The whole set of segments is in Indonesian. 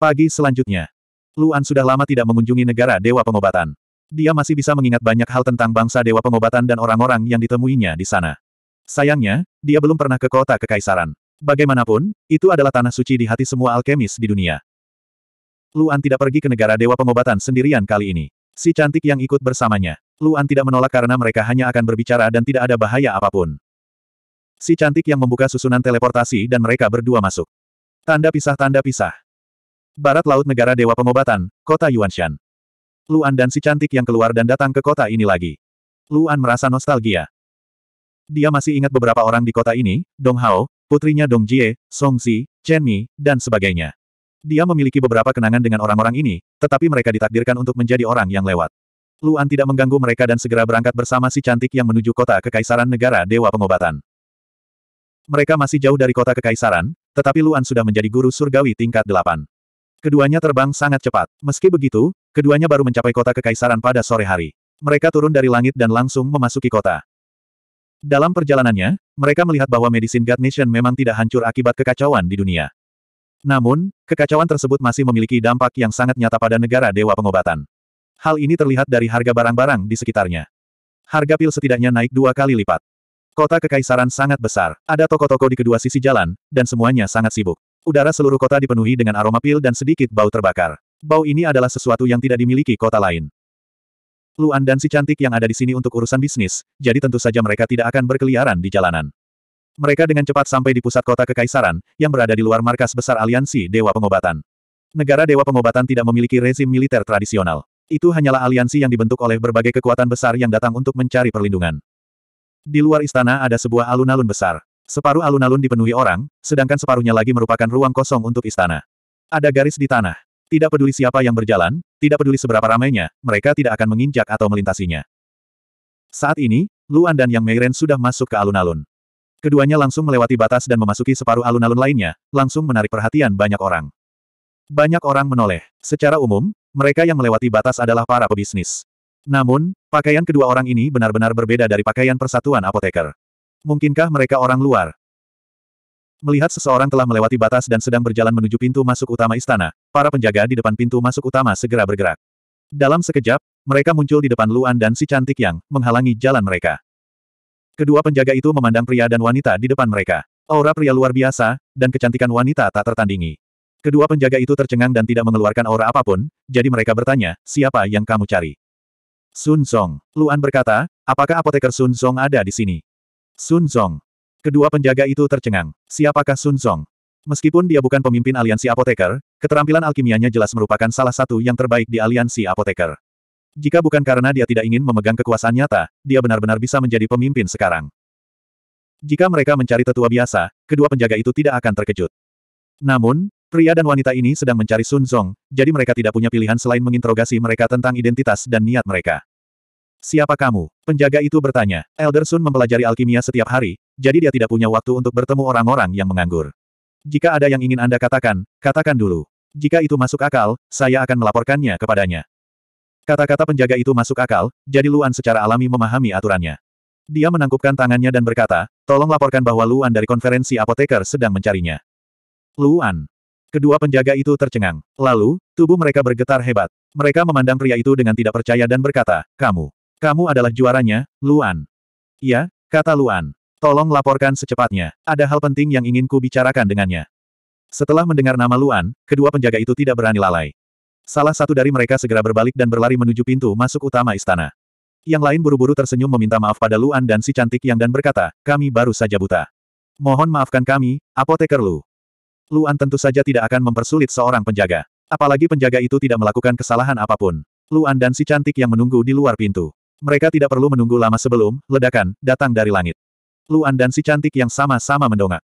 Pagi selanjutnya. Luan sudah lama tidak mengunjungi negara Dewa Pengobatan. Dia masih bisa mengingat banyak hal tentang bangsa Dewa Pengobatan dan orang-orang yang ditemuinya di sana. Sayangnya, dia belum pernah ke kota Kekaisaran. Bagaimanapun, itu adalah tanah suci di hati semua alkemis di dunia. Luan tidak pergi ke negara Dewa Pengobatan sendirian kali ini. Si cantik yang ikut bersamanya. Luan tidak menolak karena mereka hanya akan berbicara dan tidak ada bahaya apapun. Si cantik yang membuka susunan teleportasi dan mereka berdua masuk. Tanda pisah-tanda pisah. Barat Laut Negara Dewa Pengobatan, Kota Yuanshan. Luan dan si cantik yang keluar dan datang ke kota ini lagi. Luan merasa nostalgia. Dia masih ingat beberapa orang di kota ini, Dong Hao, putrinya Dong Jie, Song Zi, Chen Mi, dan sebagainya. Dia memiliki beberapa kenangan dengan orang-orang ini, tetapi mereka ditakdirkan untuk menjadi orang yang lewat. Luan tidak mengganggu mereka dan segera berangkat bersama si cantik yang menuju kota Kekaisaran Negara Dewa Pengobatan. Mereka masih jauh dari kota Kekaisaran, tetapi Luan sudah menjadi guru surgawi tingkat delapan. Keduanya terbang sangat cepat. Meski begitu, keduanya baru mencapai kota kekaisaran pada sore hari. Mereka turun dari langit dan langsung memasuki kota. Dalam perjalanannya, mereka melihat bahwa Medicine God Nation memang tidak hancur akibat kekacauan di dunia. Namun, kekacauan tersebut masih memiliki dampak yang sangat nyata pada negara Dewa Pengobatan. Hal ini terlihat dari harga barang-barang di sekitarnya. Harga pil setidaknya naik dua kali lipat. Kota kekaisaran sangat besar, ada toko-toko di kedua sisi jalan, dan semuanya sangat sibuk. Udara seluruh kota dipenuhi dengan aroma pil dan sedikit bau terbakar. Bau ini adalah sesuatu yang tidak dimiliki kota lain. Luan dan si cantik yang ada di sini untuk urusan bisnis, jadi tentu saja mereka tidak akan berkeliaran di jalanan. Mereka dengan cepat sampai di pusat kota kekaisaran, yang berada di luar markas besar aliansi Dewa Pengobatan. Negara Dewa Pengobatan tidak memiliki rezim militer tradisional. Itu hanyalah aliansi yang dibentuk oleh berbagai kekuatan besar yang datang untuk mencari perlindungan. Di luar istana ada sebuah alun-alun besar. Separuh alun-alun dipenuhi orang, sedangkan separuhnya lagi merupakan ruang kosong untuk istana. Ada garis di tanah. Tidak peduli siapa yang berjalan, tidak peduli seberapa ramainya, mereka tidak akan menginjak atau melintasinya. Saat ini, Luan dan Yang Meiren sudah masuk ke alun-alun. Keduanya langsung melewati batas dan memasuki separuh alun-alun lainnya, langsung menarik perhatian banyak orang. Banyak orang menoleh. Secara umum, mereka yang melewati batas adalah para pebisnis. Namun, pakaian kedua orang ini benar-benar berbeda dari pakaian persatuan apoteker. Mungkinkah mereka orang luar? Melihat seseorang telah melewati batas dan sedang berjalan menuju pintu masuk utama istana, para penjaga di depan pintu masuk utama segera bergerak. Dalam sekejap, mereka muncul di depan Luan dan si cantik yang menghalangi jalan mereka. Kedua penjaga itu memandang pria dan wanita di depan mereka. Aura pria luar biasa, dan kecantikan wanita tak tertandingi. Kedua penjaga itu tercengang dan tidak mengeluarkan aura apapun, jadi mereka bertanya, siapa yang kamu cari? Sun Song. Luan berkata, apakah apoteker Sun Song ada di sini? Sun Zong. Kedua penjaga itu tercengang. Siapakah Sun Zong? Meskipun dia bukan pemimpin aliansi apoteker, keterampilan alkimianya jelas merupakan salah satu yang terbaik di aliansi apoteker. Jika bukan karena dia tidak ingin memegang kekuasaan nyata, dia benar-benar bisa menjadi pemimpin sekarang. Jika mereka mencari tetua biasa, kedua penjaga itu tidak akan terkejut. Namun, pria dan wanita ini sedang mencari Sun Zong, jadi mereka tidak punya pilihan selain menginterogasi mereka tentang identitas dan niat mereka. Siapa kamu? Penjaga itu bertanya. Elder Sun mempelajari alkimia setiap hari, jadi dia tidak punya waktu untuk bertemu orang-orang yang menganggur. Jika ada yang ingin Anda katakan, katakan dulu. Jika itu masuk akal, saya akan melaporkannya kepadanya. Kata-kata penjaga itu masuk akal, jadi Luan secara alami memahami aturannya. Dia menangkupkan tangannya dan berkata, tolong laporkan bahwa Luan dari konferensi apoteker sedang mencarinya. Luan. Kedua penjaga itu tercengang. Lalu, tubuh mereka bergetar hebat. Mereka memandang pria itu dengan tidak percaya dan berkata, kamu. Kamu adalah juaranya, Luan. Iya, kata Luan. Tolong laporkan secepatnya. Ada hal penting yang ingin ku bicarakan dengannya. Setelah mendengar nama Luan, kedua penjaga itu tidak berani lalai. Salah satu dari mereka segera berbalik dan berlari menuju pintu masuk utama istana. Yang lain buru-buru tersenyum meminta maaf pada Luan dan si cantik yang dan berkata, kami baru saja buta. Mohon maafkan kami, apoteker Lu. Luan tentu saja tidak akan mempersulit seorang penjaga. Apalagi penjaga itu tidak melakukan kesalahan apapun. Luan dan si cantik yang menunggu di luar pintu. Mereka tidak perlu menunggu lama sebelum ledakan datang dari langit. Luan dan si cantik yang sama-sama mendongak.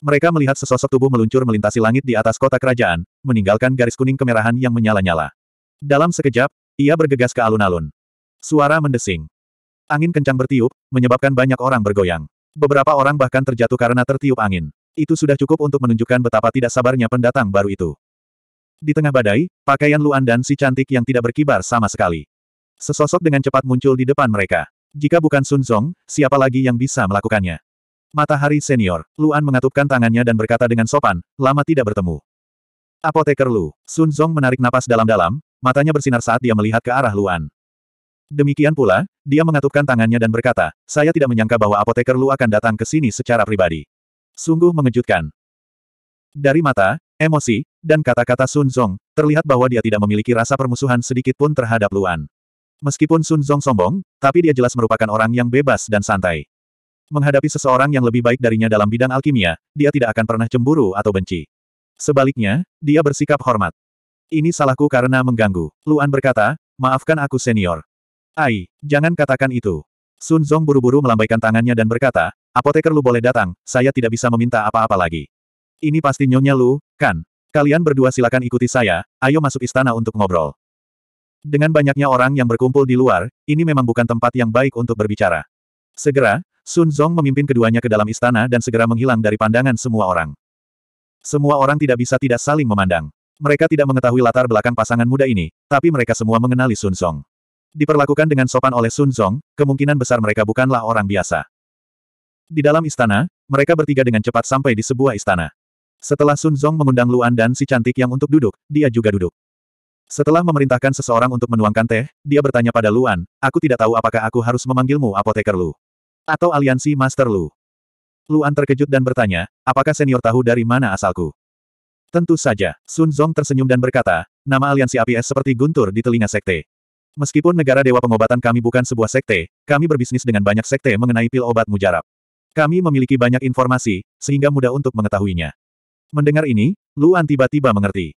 Mereka melihat sesosok tubuh meluncur melintasi langit di atas kota kerajaan, meninggalkan garis kuning kemerahan yang menyala-nyala. Dalam sekejap, ia bergegas ke alun-alun. Suara mendesing. Angin kencang bertiup, menyebabkan banyak orang bergoyang. Beberapa orang bahkan terjatuh karena tertiup angin. Itu sudah cukup untuk menunjukkan betapa tidak sabarnya pendatang baru itu. Di tengah badai, pakaian Luan dan si cantik yang tidak berkibar sama sekali. Sesosok dengan cepat muncul di depan mereka. Jika bukan Sun Zong, siapa lagi yang bisa melakukannya? Matahari senior, Luan mengatupkan tangannya dan berkata dengan sopan, lama tidak bertemu. Apoteker Lu, Sun Zong menarik napas dalam-dalam, matanya bersinar saat dia melihat ke arah Luan. Demikian pula, dia mengatupkan tangannya dan berkata, saya tidak menyangka bahwa apoteker Lu akan datang ke sini secara pribadi. Sungguh mengejutkan. Dari mata, emosi, dan kata-kata Sun Zong, terlihat bahwa dia tidak memiliki rasa permusuhan sedikit pun terhadap Luan. Meskipun Sun Zong sombong, tapi dia jelas merupakan orang yang bebas dan santai. Menghadapi seseorang yang lebih baik darinya dalam bidang alkimia, dia tidak akan pernah cemburu atau benci. Sebaliknya, dia bersikap hormat. Ini salahku karena mengganggu. Luan berkata, maafkan aku senior. Ai, jangan katakan itu. Sun Zong buru-buru melambaikan tangannya dan berkata, apoteker Lu boleh datang, saya tidak bisa meminta apa-apa lagi. Ini pasti nyonya Lu, kan? Kalian berdua silakan ikuti saya, ayo masuk istana untuk ngobrol. Dengan banyaknya orang yang berkumpul di luar, ini memang bukan tempat yang baik untuk berbicara. Segera, Sun Zong memimpin keduanya ke dalam istana dan segera menghilang dari pandangan semua orang. Semua orang tidak bisa tidak saling memandang. Mereka tidak mengetahui latar belakang pasangan muda ini, tapi mereka semua mengenali Sun Zong. Diperlakukan dengan sopan oleh Sun Zong, kemungkinan besar mereka bukanlah orang biasa. Di dalam istana, mereka bertiga dengan cepat sampai di sebuah istana. Setelah Sun Zong mengundang Luan dan si cantik yang untuk duduk, dia juga duduk. Setelah memerintahkan seseorang untuk menuangkan teh, dia bertanya pada Luan, aku tidak tahu apakah aku harus memanggilmu apoteker Lu. Atau aliansi Master Lu. Luan terkejut dan bertanya, apakah senior tahu dari mana asalku? Tentu saja, Sun Zong tersenyum dan berkata, nama aliansi api es seperti guntur di telinga sekte. Meskipun negara dewa pengobatan kami bukan sebuah sekte, kami berbisnis dengan banyak sekte mengenai pil obat mujarab. Kami memiliki banyak informasi, sehingga mudah untuk mengetahuinya. Mendengar ini, Luan tiba-tiba mengerti.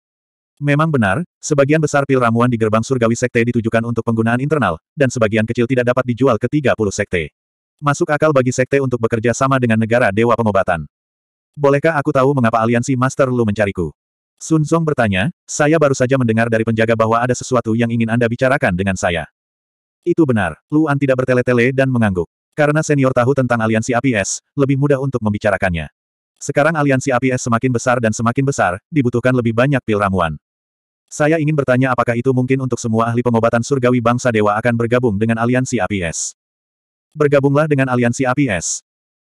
Memang benar, sebagian besar pil ramuan di gerbang surgawi sekte ditujukan untuk penggunaan internal, dan sebagian kecil tidak dapat dijual ke 30 sekte. Masuk akal bagi sekte untuk bekerja sama dengan negara Dewa Pengobatan. Bolehkah aku tahu mengapa aliansi Master Lu mencariku? Sun Zong bertanya, saya baru saja mendengar dari penjaga bahwa ada sesuatu yang ingin Anda bicarakan dengan saya. Itu benar, Luan tidak bertele-tele dan mengangguk. Karena senior tahu tentang aliansi APS, lebih mudah untuk membicarakannya. Sekarang aliansi APS semakin besar dan semakin besar, dibutuhkan lebih banyak pil ramuan. Saya ingin bertanya apakah itu mungkin untuk semua ahli pengobatan surgawi bangsa dewa akan bergabung dengan aliansi APS. Bergabunglah dengan aliansi APS.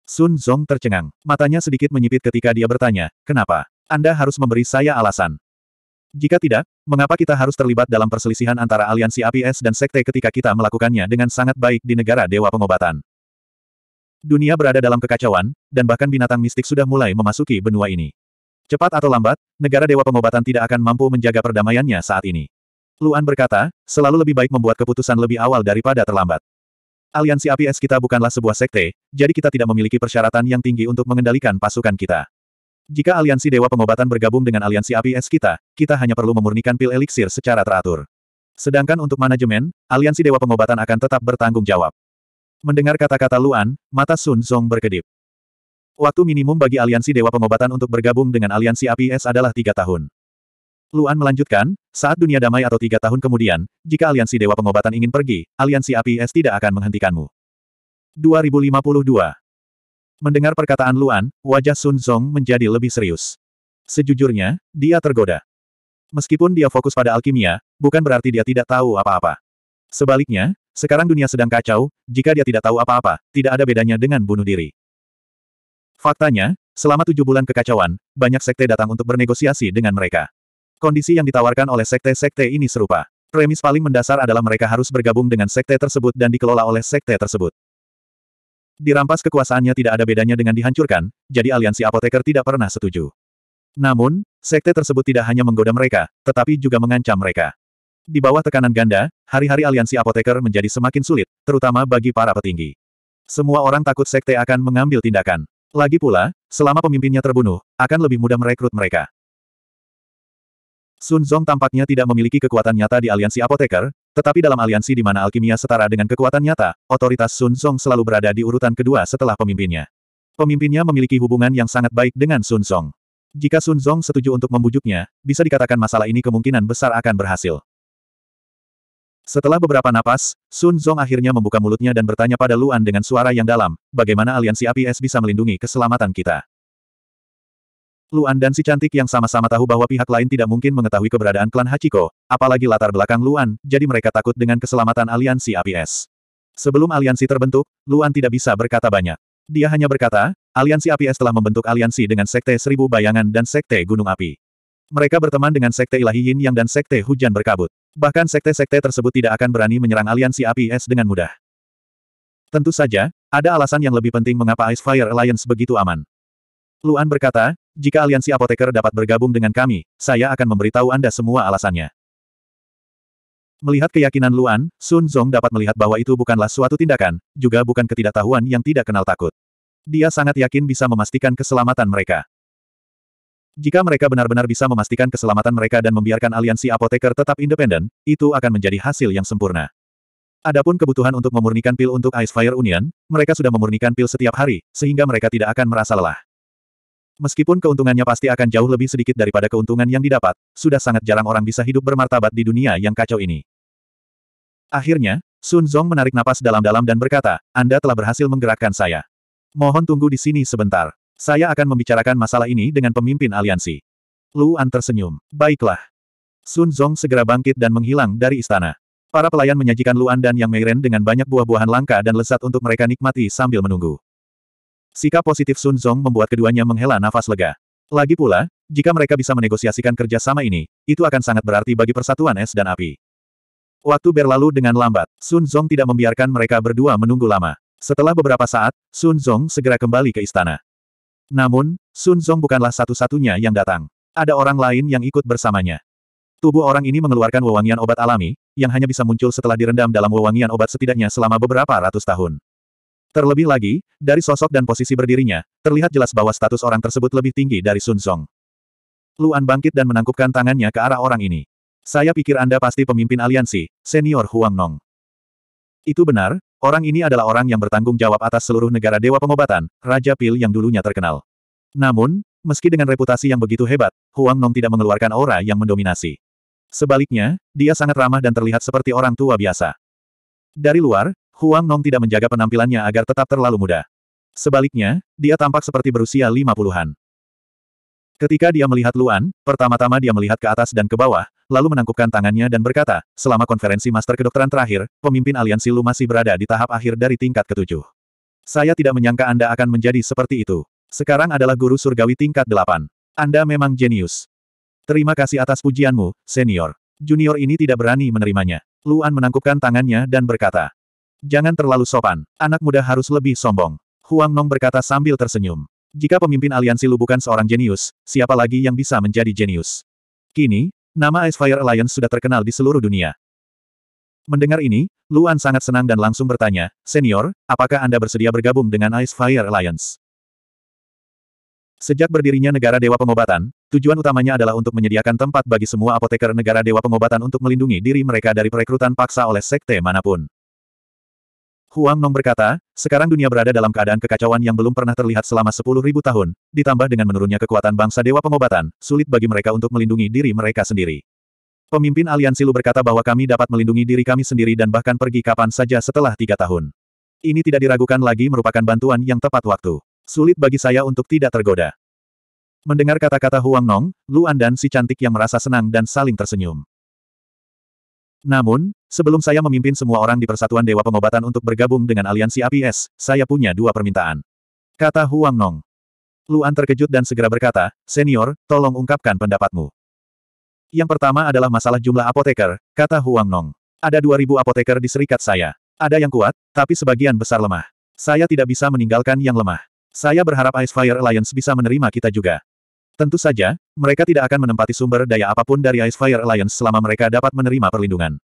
Sun Zong tercengang. Matanya sedikit menyipit ketika dia bertanya, kenapa? Anda harus memberi saya alasan. Jika tidak, mengapa kita harus terlibat dalam perselisihan antara aliansi APS dan sekte ketika kita melakukannya dengan sangat baik di negara dewa pengobatan? Dunia berada dalam kekacauan, dan bahkan binatang mistik sudah mulai memasuki benua ini. Cepat atau lambat, negara Dewa Pengobatan tidak akan mampu menjaga perdamaiannya saat ini. Luan berkata, selalu lebih baik membuat keputusan lebih awal daripada terlambat. Aliansi APS kita bukanlah sebuah sekte, jadi kita tidak memiliki persyaratan yang tinggi untuk mengendalikan pasukan kita. Jika aliansi Dewa Pengobatan bergabung dengan aliansi APS kita, kita hanya perlu memurnikan pil eliksir secara teratur. Sedangkan untuk manajemen, aliansi Dewa Pengobatan akan tetap bertanggung jawab. Mendengar kata-kata Luan, mata Sun Zong berkedip. Waktu minimum bagi aliansi Dewa Pengobatan untuk bergabung dengan aliansi APS adalah tiga tahun. Luan melanjutkan, saat dunia damai atau tiga tahun kemudian, jika aliansi Dewa Pengobatan ingin pergi, aliansi APS tidak akan menghentikanmu. 2052 Mendengar perkataan Luan, wajah Sun Zong menjadi lebih serius. Sejujurnya, dia tergoda. Meskipun dia fokus pada alkimia, bukan berarti dia tidak tahu apa-apa. Sebaliknya, sekarang dunia sedang kacau, jika dia tidak tahu apa-apa, tidak ada bedanya dengan bunuh diri. Faktanya, selama tujuh bulan kekacauan, banyak sekte datang untuk bernegosiasi dengan mereka. Kondisi yang ditawarkan oleh sekte-sekte ini serupa. Premis paling mendasar adalah mereka harus bergabung dengan sekte tersebut dan dikelola oleh sekte tersebut. Dirampas kekuasaannya tidak ada bedanya dengan dihancurkan, jadi aliansi apoteker tidak pernah setuju. Namun, sekte tersebut tidak hanya menggoda mereka, tetapi juga mengancam mereka. Di bawah tekanan ganda, hari-hari aliansi apoteker menjadi semakin sulit, terutama bagi para petinggi. Semua orang takut sekte akan mengambil tindakan. Lagi pula, selama pemimpinnya terbunuh, akan lebih mudah merekrut mereka. Sun Zong tampaknya tidak memiliki kekuatan nyata di aliansi apoteker, tetapi dalam aliansi di mana alkimia setara dengan kekuatan nyata, otoritas Sun Zong selalu berada di urutan kedua setelah pemimpinnya. Pemimpinnya memiliki hubungan yang sangat baik dengan Sun Zong. Jika Sun Zong setuju untuk membujuknya, bisa dikatakan masalah ini kemungkinan besar akan berhasil. Setelah beberapa napas, Sun Zong akhirnya membuka mulutnya dan bertanya pada Luan dengan suara yang dalam, bagaimana aliansi api es bisa melindungi keselamatan kita. Luan dan si cantik yang sama-sama tahu bahwa pihak lain tidak mungkin mengetahui keberadaan klan Hachiko, apalagi latar belakang Luan, jadi mereka takut dengan keselamatan aliansi api es. Sebelum aliansi terbentuk, Luan tidak bisa berkata banyak. Dia hanya berkata, aliansi api es telah membentuk aliansi dengan Sekte Seribu Bayangan dan Sekte Gunung Api. Mereka berteman dengan Sekte Ilahi Yin Yang dan Sekte Hujan Berkabut. Bahkan sekte-sekte tersebut tidak akan berani menyerang aliansi api es dengan mudah. Tentu saja, ada alasan yang lebih penting mengapa Ice Fire Alliance begitu aman. Luan berkata, jika aliansi apoteker dapat bergabung dengan kami, saya akan memberitahu Anda semua alasannya. Melihat keyakinan Luan, Sun Zong dapat melihat bahwa itu bukanlah suatu tindakan, juga bukan ketidaktahuan yang tidak kenal takut. Dia sangat yakin bisa memastikan keselamatan mereka. Jika mereka benar-benar bisa memastikan keselamatan mereka dan membiarkan aliansi apoteker tetap independen, itu akan menjadi hasil yang sempurna. Adapun kebutuhan untuk memurnikan pil untuk Ice Fire Union, mereka sudah memurnikan pil setiap hari, sehingga mereka tidak akan merasa lelah. Meskipun keuntungannya pasti akan jauh lebih sedikit daripada keuntungan yang didapat, sudah sangat jarang orang bisa hidup bermartabat di dunia yang kacau ini. Akhirnya, Sun Zong menarik napas dalam-dalam dan berkata, Anda telah berhasil menggerakkan saya. Mohon tunggu di sini sebentar. Saya akan membicarakan masalah ini dengan pemimpin aliansi. Lu An tersenyum. Baiklah. Sun Zong segera bangkit dan menghilang dari istana. Para pelayan menyajikan Luan dan Yang Meiren dengan banyak buah-buahan langka dan lezat untuk mereka nikmati sambil menunggu. Sikap positif Sun Zong membuat keduanya menghela nafas lega. Lagi pula, jika mereka bisa menegosiasikan kerjasama ini, itu akan sangat berarti bagi persatuan es dan api. Waktu berlalu dengan lambat, Sun Zong tidak membiarkan mereka berdua menunggu lama. Setelah beberapa saat, Sun Zong segera kembali ke istana. Namun, Sun Zong bukanlah satu-satunya yang datang. Ada orang lain yang ikut bersamanya. Tubuh orang ini mengeluarkan wewangian obat alami, yang hanya bisa muncul setelah direndam dalam wewangian obat setidaknya selama beberapa ratus tahun. Terlebih lagi, dari sosok dan posisi berdirinya, terlihat jelas bahwa status orang tersebut lebih tinggi dari Sun Zong. Luan bangkit dan menangkupkan tangannya ke arah orang ini. Saya pikir Anda pasti pemimpin aliansi, senior Huang Nong. Itu benar, orang ini adalah orang yang bertanggung jawab atas seluruh negara Dewa Pengobatan, Raja Pil yang dulunya terkenal. Namun, meski dengan reputasi yang begitu hebat, Huang Nong tidak mengeluarkan aura yang mendominasi. Sebaliknya, dia sangat ramah dan terlihat seperti orang tua biasa. Dari luar, Huang Nong tidak menjaga penampilannya agar tetap terlalu muda. Sebaliknya, dia tampak seperti berusia lima puluhan. Ketika dia melihat Luan, pertama-tama dia melihat ke atas dan ke bawah, lalu menangkupkan tangannya dan berkata, selama konferensi master kedokteran terakhir, pemimpin aliansi Lu masih berada di tahap akhir dari tingkat ketujuh. Saya tidak menyangka Anda akan menjadi seperti itu. Sekarang adalah guru surgawi tingkat delapan. Anda memang jenius. Terima kasih atas pujianmu, senior. Junior ini tidak berani menerimanya. Luan menangkupkan tangannya dan berkata, Jangan terlalu sopan, anak muda harus lebih sombong. Huang Nong berkata sambil tersenyum. Jika pemimpin aliansi Lu bukan seorang jenius, siapa lagi yang bisa menjadi jenius? Kini, Nama Ice Fire Alliance sudah terkenal di seluruh dunia. Mendengar ini, Luan sangat senang dan langsung bertanya, Senior, apakah Anda bersedia bergabung dengan Ice Fire Alliance? Sejak berdirinya negara Dewa Pengobatan, tujuan utamanya adalah untuk menyediakan tempat bagi semua apoteker negara Dewa Pengobatan untuk melindungi diri mereka dari perekrutan paksa oleh sekte manapun. Huang Nong berkata, sekarang dunia berada dalam keadaan kekacauan yang belum pernah terlihat selama 10.000 tahun, ditambah dengan menurunnya kekuatan bangsa Dewa Pengobatan, sulit bagi mereka untuk melindungi diri mereka sendiri. Pemimpin aliansi Lu berkata bahwa kami dapat melindungi diri kami sendiri dan bahkan pergi kapan saja setelah tiga tahun. Ini tidak diragukan lagi merupakan bantuan yang tepat waktu. Sulit bagi saya untuk tidak tergoda. Mendengar kata-kata Huang Nong, Luan dan si cantik yang merasa senang dan saling tersenyum. Namun, sebelum saya memimpin semua orang di Persatuan Dewa Pengobatan untuk bergabung dengan aliansi APS, saya punya dua permintaan. Kata Huang Nong. Luan terkejut dan segera berkata, Senior, tolong ungkapkan pendapatmu. Yang pertama adalah masalah jumlah apoteker, kata Huang Nong. Ada 2000 apoteker di serikat saya. Ada yang kuat, tapi sebagian besar lemah. Saya tidak bisa meninggalkan yang lemah. Saya berharap Ice Fire Alliance bisa menerima kita juga. Tentu saja, mereka tidak akan menempati sumber daya apapun dari Ice Fire Alliance selama mereka dapat menerima perlindungan.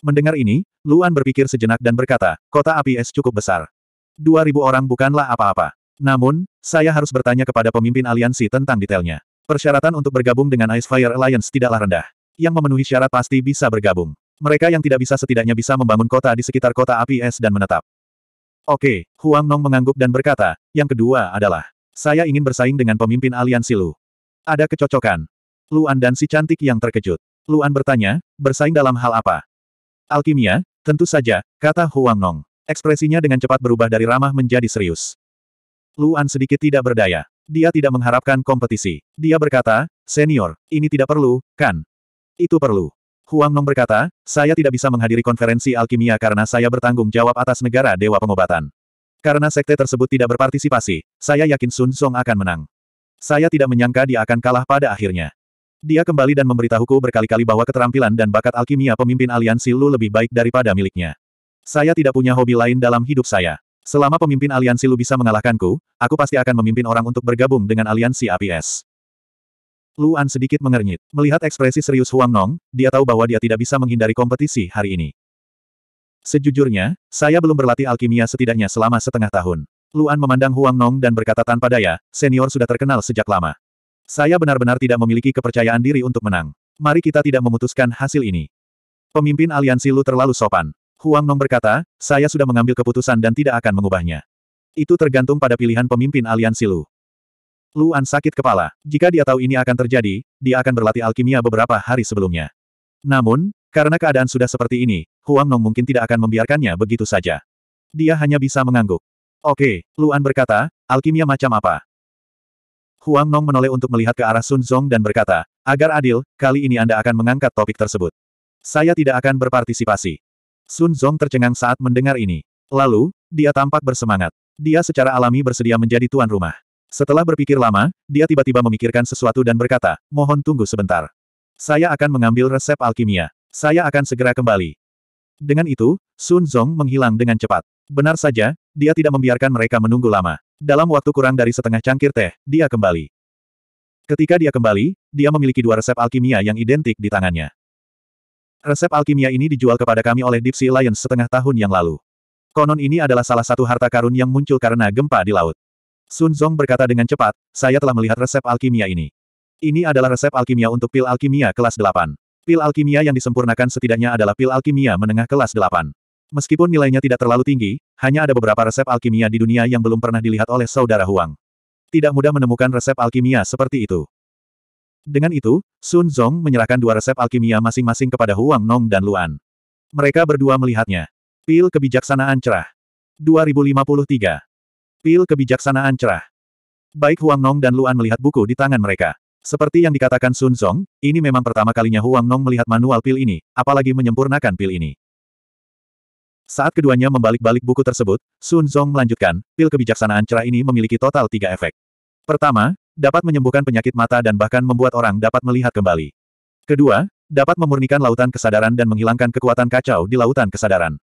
Mendengar ini, Luan berpikir sejenak dan berkata, kota api es cukup besar. 2.000 orang bukanlah apa-apa. Namun, saya harus bertanya kepada pemimpin aliansi tentang detailnya. Persyaratan untuk bergabung dengan Ice Fire Alliance tidaklah rendah. Yang memenuhi syarat pasti bisa bergabung. Mereka yang tidak bisa setidaknya bisa membangun kota di sekitar kota api es dan menetap. Oke, Huang Nong mengangguk dan berkata, yang kedua adalah, saya ingin bersaing dengan pemimpin aliansi Lu. Ada kecocokan. Luan dan si cantik yang terkejut. Luan bertanya, bersaing dalam hal apa? Alkimia, tentu saja, kata Huang Nong. Ekspresinya dengan cepat berubah dari ramah menjadi serius. Luan sedikit tidak berdaya. Dia tidak mengharapkan kompetisi. Dia berkata, senior, ini tidak perlu, kan? Itu perlu. Huang Nong berkata, saya tidak bisa menghadiri konferensi alkimia karena saya bertanggung jawab atas negara Dewa Pengobatan. Karena sekte tersebut tidak berpartisipasi, saya yakin Sun Song akan menang. Saya tidak menyangka dia akan kalah pada akhirnya. Dia kembali dan memberitahuku berkali-kali bahwa keterampilan dan bakat alkimia pemimpin aliansi Lu lebih baik daripada miliknya. Saya tidak punya hobi lain dalam hidup saya. Selama pemimpin aliansi Lu bisa mengalahkanku, aku pasti akan memimpin orang untuk bergabung dengan aliansi APS. Luan sedikit mengernyit. Melihat ekspresi serius Huang Nong, dia tahu bahwa dia tidak bisa menghindari kompetisi hari ini. Sejujurnya, saya belum berlatih alkimia setidaknya selama setengah tahun. Luan memandang Huang Nong dan berkata tanpa daya, senior sudah terkenal sejak lama. Saya benar-benar tidak memiliki kepercayaan diri untuk menang. Mari kita tidak memutuskan hasil ini. Pemimpin aliansi Lu terlalu sopan. Huang Nong berkata, saya sudah mengambil keputusan dan tidak akan mengubahnya. Itu tergantung pada pilihan pemimpin aliansi Lu. Luan sakit kepala. Jika dia tahu ini akan terjadi, dia akan berlatih alkimia beberapa hari sebelumnya. Namun, karena keadaan sudah seperti ini, Huang Nong mungkin tidak akan membiarkannya begitu saja. Dia hanya bisa mengangguk. Oke, Luan berkata, alkimia macam apa? Huang Nong menoleh untuk melihat ke arah Sun Zong dan berkata, agar adil, kali ini Anda akan mengangkat topik tersebut. Saya tidak akan berpartisipasi. Sun Zong tercengang saat mendengar ini. Lalu, dia tampak bersemangat. Dia secara alami bersedia menjadi tuan rumah. Setelah berpikir lama, dia tiba-tiba memikirkan sesuatu dan berkata, mohon tunggu sebentar. Saya akan mengambil resep alkimia. Saya akan segera kembali. Dengan itu, Sun Zong menghilang dengan cepat. Benar saja, dia tidak membiarkan mereka menunggu lama. Dalam waktu kurang dari setengah cangkir teh, dia kembali. Ketika dia kembali, dia memiliki dua resep alkimia yang identik di tangannya. Resep alkimia ini dijual kepada kami oleh Deep Sea Lions setengah tahun yang lalu. Konon ini adalah salah satu harta karun yang muncul karena gempa di laut. Sun Zong berkata dengan cepat, saya telah melihat resep alkimia ini. Ini adalah resep alkimia untuk pil alkimia kelas 8. Pil alkimia yang disempurnakan setidaknya adalah pil alkimia menengah kelas 8. Meskipun nilainya tidak terlalu tinggi, hanya ada beberapa resep alkimia di dunia yang belum pernah dilihat oleh saudara Huang. Tidak mudah menemukan resep alkimia seperti itu. Dengan itu, Sun Zong menyerahkan dua resep alkimia masing-masing kepada Huang Nong dan Luan. Mereka berdua melihatnya. Pil kebijaksanaan cerah. 2053. Pil kebijaksanaan cerah. Baik Huang Nong dan Luan melihat buku di tangan mereka. Seperti yang dikatakan Sun Zong, ini memang pertama kalinya Huang Nong melihat manual pil ini, apalagi menyempurnakan pil ini. Saat keduanya membalik-balik buku tersebut, Sun Zong melanjutkan, pil kebijaksanaan cerah ini memiliki total tiga efek. Pertama, dapat menyembuhkan penyakit mata dan bahkan membuat orang dapat melihat kembali. Kedua, dapat memurnikan lautan kesadaran dan menghilangkan kekuatan kacau di lautan kesadaran.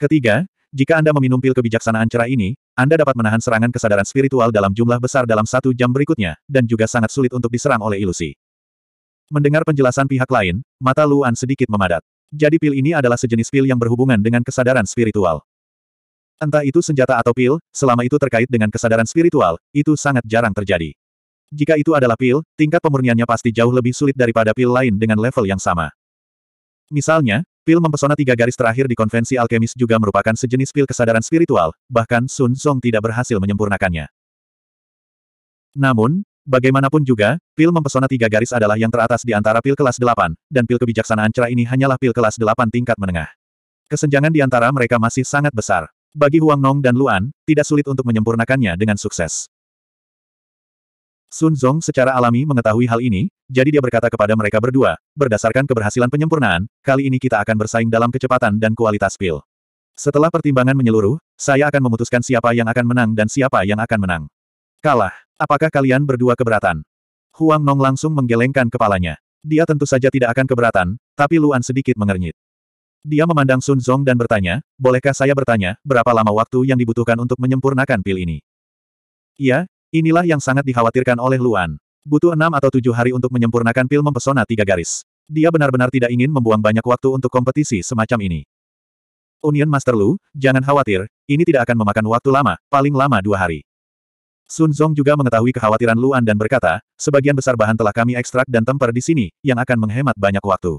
Ketiga, jika Anda meminum pil kebijaksanaan cerah ini, Anda dapat menahan serangan kesadaran spiritual dalam jumlah besar dalam satu jam berikutnya, dan juga sangat sulit untuk diserang oleh ilusi. Mendengar penjelasan pihak lain, mata Luan sedikit memadat. Jadi pil ini adalah sejenis pil yang berhubungan dengan kesadaran spiritual. Entah itu senjata atau pil, selama itu terkait dengan kesadaran spiritual, itu sangat jarang terjadi. Jika itu adalah pil, tingkat pemurniannya pasti jauh lebih sulit daripada pil lain dengan level yang sama. Misalnya, Pil mempesona tiga garis terakhir di konvensi alkemis juga merupakan sejenis pil kesadaran spiritual, bahkan Sun Zong tidak berhasil menyempurnakannya. Namun, bagaimanapun juga, pil mempesona tiga garis adalah yang teratas di antara pil kelas delapan, dan pil kebijaksanaan cerah ini hanyalah pil kelas delapan tingkat menengah. Kesenjangan di antara mereka masih sangat besar. Bagi Huang Nong dan Luan, tidak sulit untuk menyempurnakannya dengan sukses. Sun Zong secara alami mengetahui hal ini, jadi dia berkata kepada mereka berdua, berdasarkan keberhasilan penyempurnaan, kali ini kita akan bersaing dalam kecepatan dan kualitas pil. Setelah pertimbangan menyeluruh, saya akan memutuskan siapa yang akan menang dan siapa yang akan menang. Kalah. Apakah kalian berdua keberatan? Huang Nong langsung menggelengkan kepalanya. Dia tentu saja tidak akan keberatan, tapi Luan sedikit mengernyit. Dia memandang Sun Zong dan bertanya, bolehkah saya bertanya, berapa lama waktu yang dibutuhkan untuk menyempurnakan pil ini? Iya, Inilah yang sangat dikhawatirkan oleh Luan. Butuh enam atau tujuh hari untuk menyempurnakan pil mempesona tiga garis. Dia benar-benar tidak ingin membuang banyak waktu untuk kompetisi semacam ini. Union Master Lu, jangan khawatir, ini tidak akan memakan waktu lama, paling lama dua hari. Sun Zong juga mengetahui kekhawatiran Luan dan berkata, sebagian besar bahan telah kami ekstrak dan temper di sini, yang akan menghemat banyak waktu.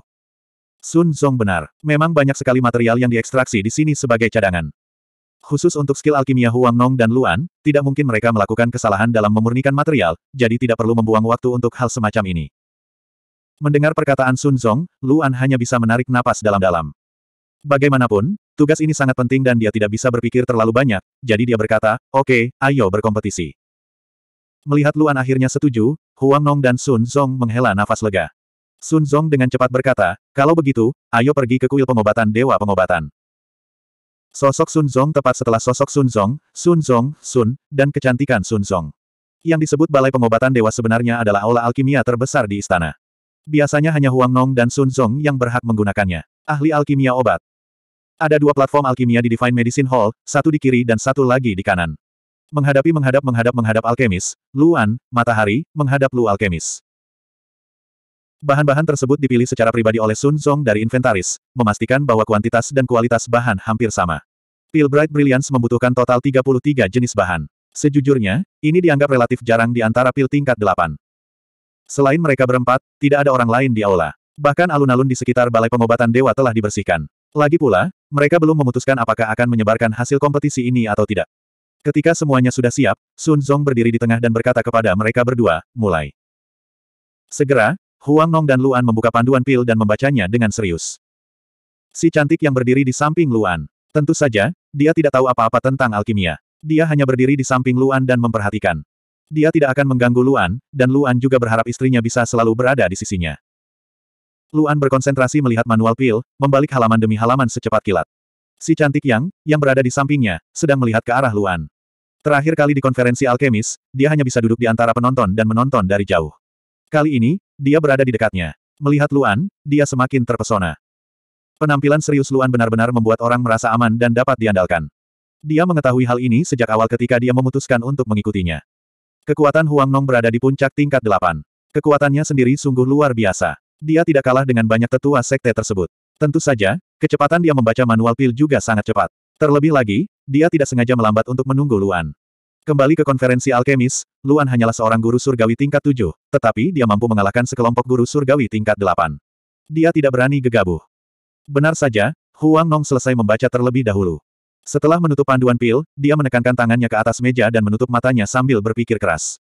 Sun Zong benar, memang banyak sekali material yang diekstraksi di sini sebagai cadangan. Khusus untuk skill alkimia Huang Nong dan Luan, tidak mungkin mereka melakukan kesalahan dalam memurnikan material, jadi tidak perlu membuang waktu untuk hal semacam ini. Mendengar perkataan Sun Zong, Luan hanya bisa menarik napas dalam-dalam. Bagaimanapun, tugas ini sangat penting dan dia tidak bisa berpikir terlalu banyak, jadi dia berkata, oke, okay, ayo berkompetisi. Melihat Luan akhirnya setuju, Huang Nong dan Sun Zong menghela nafas lega. Sun Zong dengan cepat berkata, kalau begitu, ayo pergi ke kuil pengobatan Dewa Pengobatan. Sosok Sun Zong tepat setelah sosok Sun Zong, Sun Zong, Sun, dan kecantikan Sun Zong. Yang disebut Balai Pengobatan Dewa sebenarnya adalah aula alkimia terbesar di istana. Biasanya hanya Huang Nong dan Sun Zong yang berhak menggunakannya. Ahli alkimia obat. Ada dua platform alkimia di Divine Medicine Hall, satu di kiri dan satu lagi di kanan. Menghadapi menghadap menghadap menghadap alkemis, Luan, matahari, menghadap Lu alkemis. Bahan-bahan tersebut dipilih secara pribadi oleh Sun Zong dari inventaris, memastikan bahwa kuantitas dan kualitas bahan hampir sama. Bright Brilliance membutuhkan total 33 jenis bahan. Sejujurnya, ini dianggap relatif jarang di antara pil tingkat 8. Selain mereka berempat, tidak ada orang lain di aula. Bahkan alun-alun di sekitar Balai Pengobatan Dewa telah dibersihkan. Lagi pula, mereka belum memutuskan apakah akan menyebarkan hasil kompetisi ini atau tidak. Ketika semuanya sudah siap, Sun Zong berdiri di tengah dan berkata kepada mereka berdua, mulai. Segera, Huang Nong dan Luan membuka panduan pil dan membacanya dengan serius. Si cantik yang berdiri di samping Luan. Tentu saja, dia tidak tahu apa-apa tentang alkimia. Dia hanya berdiri di samping Luan dan memperhatikan. Dia tidak akan mengganggu Luan, dan Luan juga berharap istrinya bisa selalu berada di sisinya. Luan berkonsentrasi melihat manual pil, membalik halaman demi halaman secepat kilat. Si cantik Yang, yang berada di sampingnya, sedang melihat ke arah Luan. Terakhir kali di konferensi alkemis, dia hanya bisa duduk di antara penonton dan menonton dari jauh. Kali ini, dia berada di dekatnya. Melihat Luan, dia semakin terpesona. Penampilan serius Luan benar-benar membuat orang merasa aman dan dapat diandalkan. Dia mengetahui hal ini sejak awal ketika dia memutuskan untuk mengikutinya. Kekuatan Huang Nong berada di puncak tingkat delapan. Kekuatannya sendiri sungguh luar biasa. Dia tidak kalah dengan banyak tetua sekte tersebut. Tentu saja, kecepatan dia membaca manual pil juga sangat cepat. Terlebih lagi, dia tidak sengaja melambat untuk menunggu Luan. Kembali ke konferensi alkemis, Luan hanyalah seorang guru surgawi tingkat tujuh, tetapi dia mampu mengalahkan sekelompok guru surgawi tingkat delapan. Dia tidak berani gegabah. Benar saja, Huang Nong selesai membaca terlebih dahulu. Setelah menutup panduan pil, dia menekankan tangannya ke atas meja dan menutup matanya sambil berpikir keras.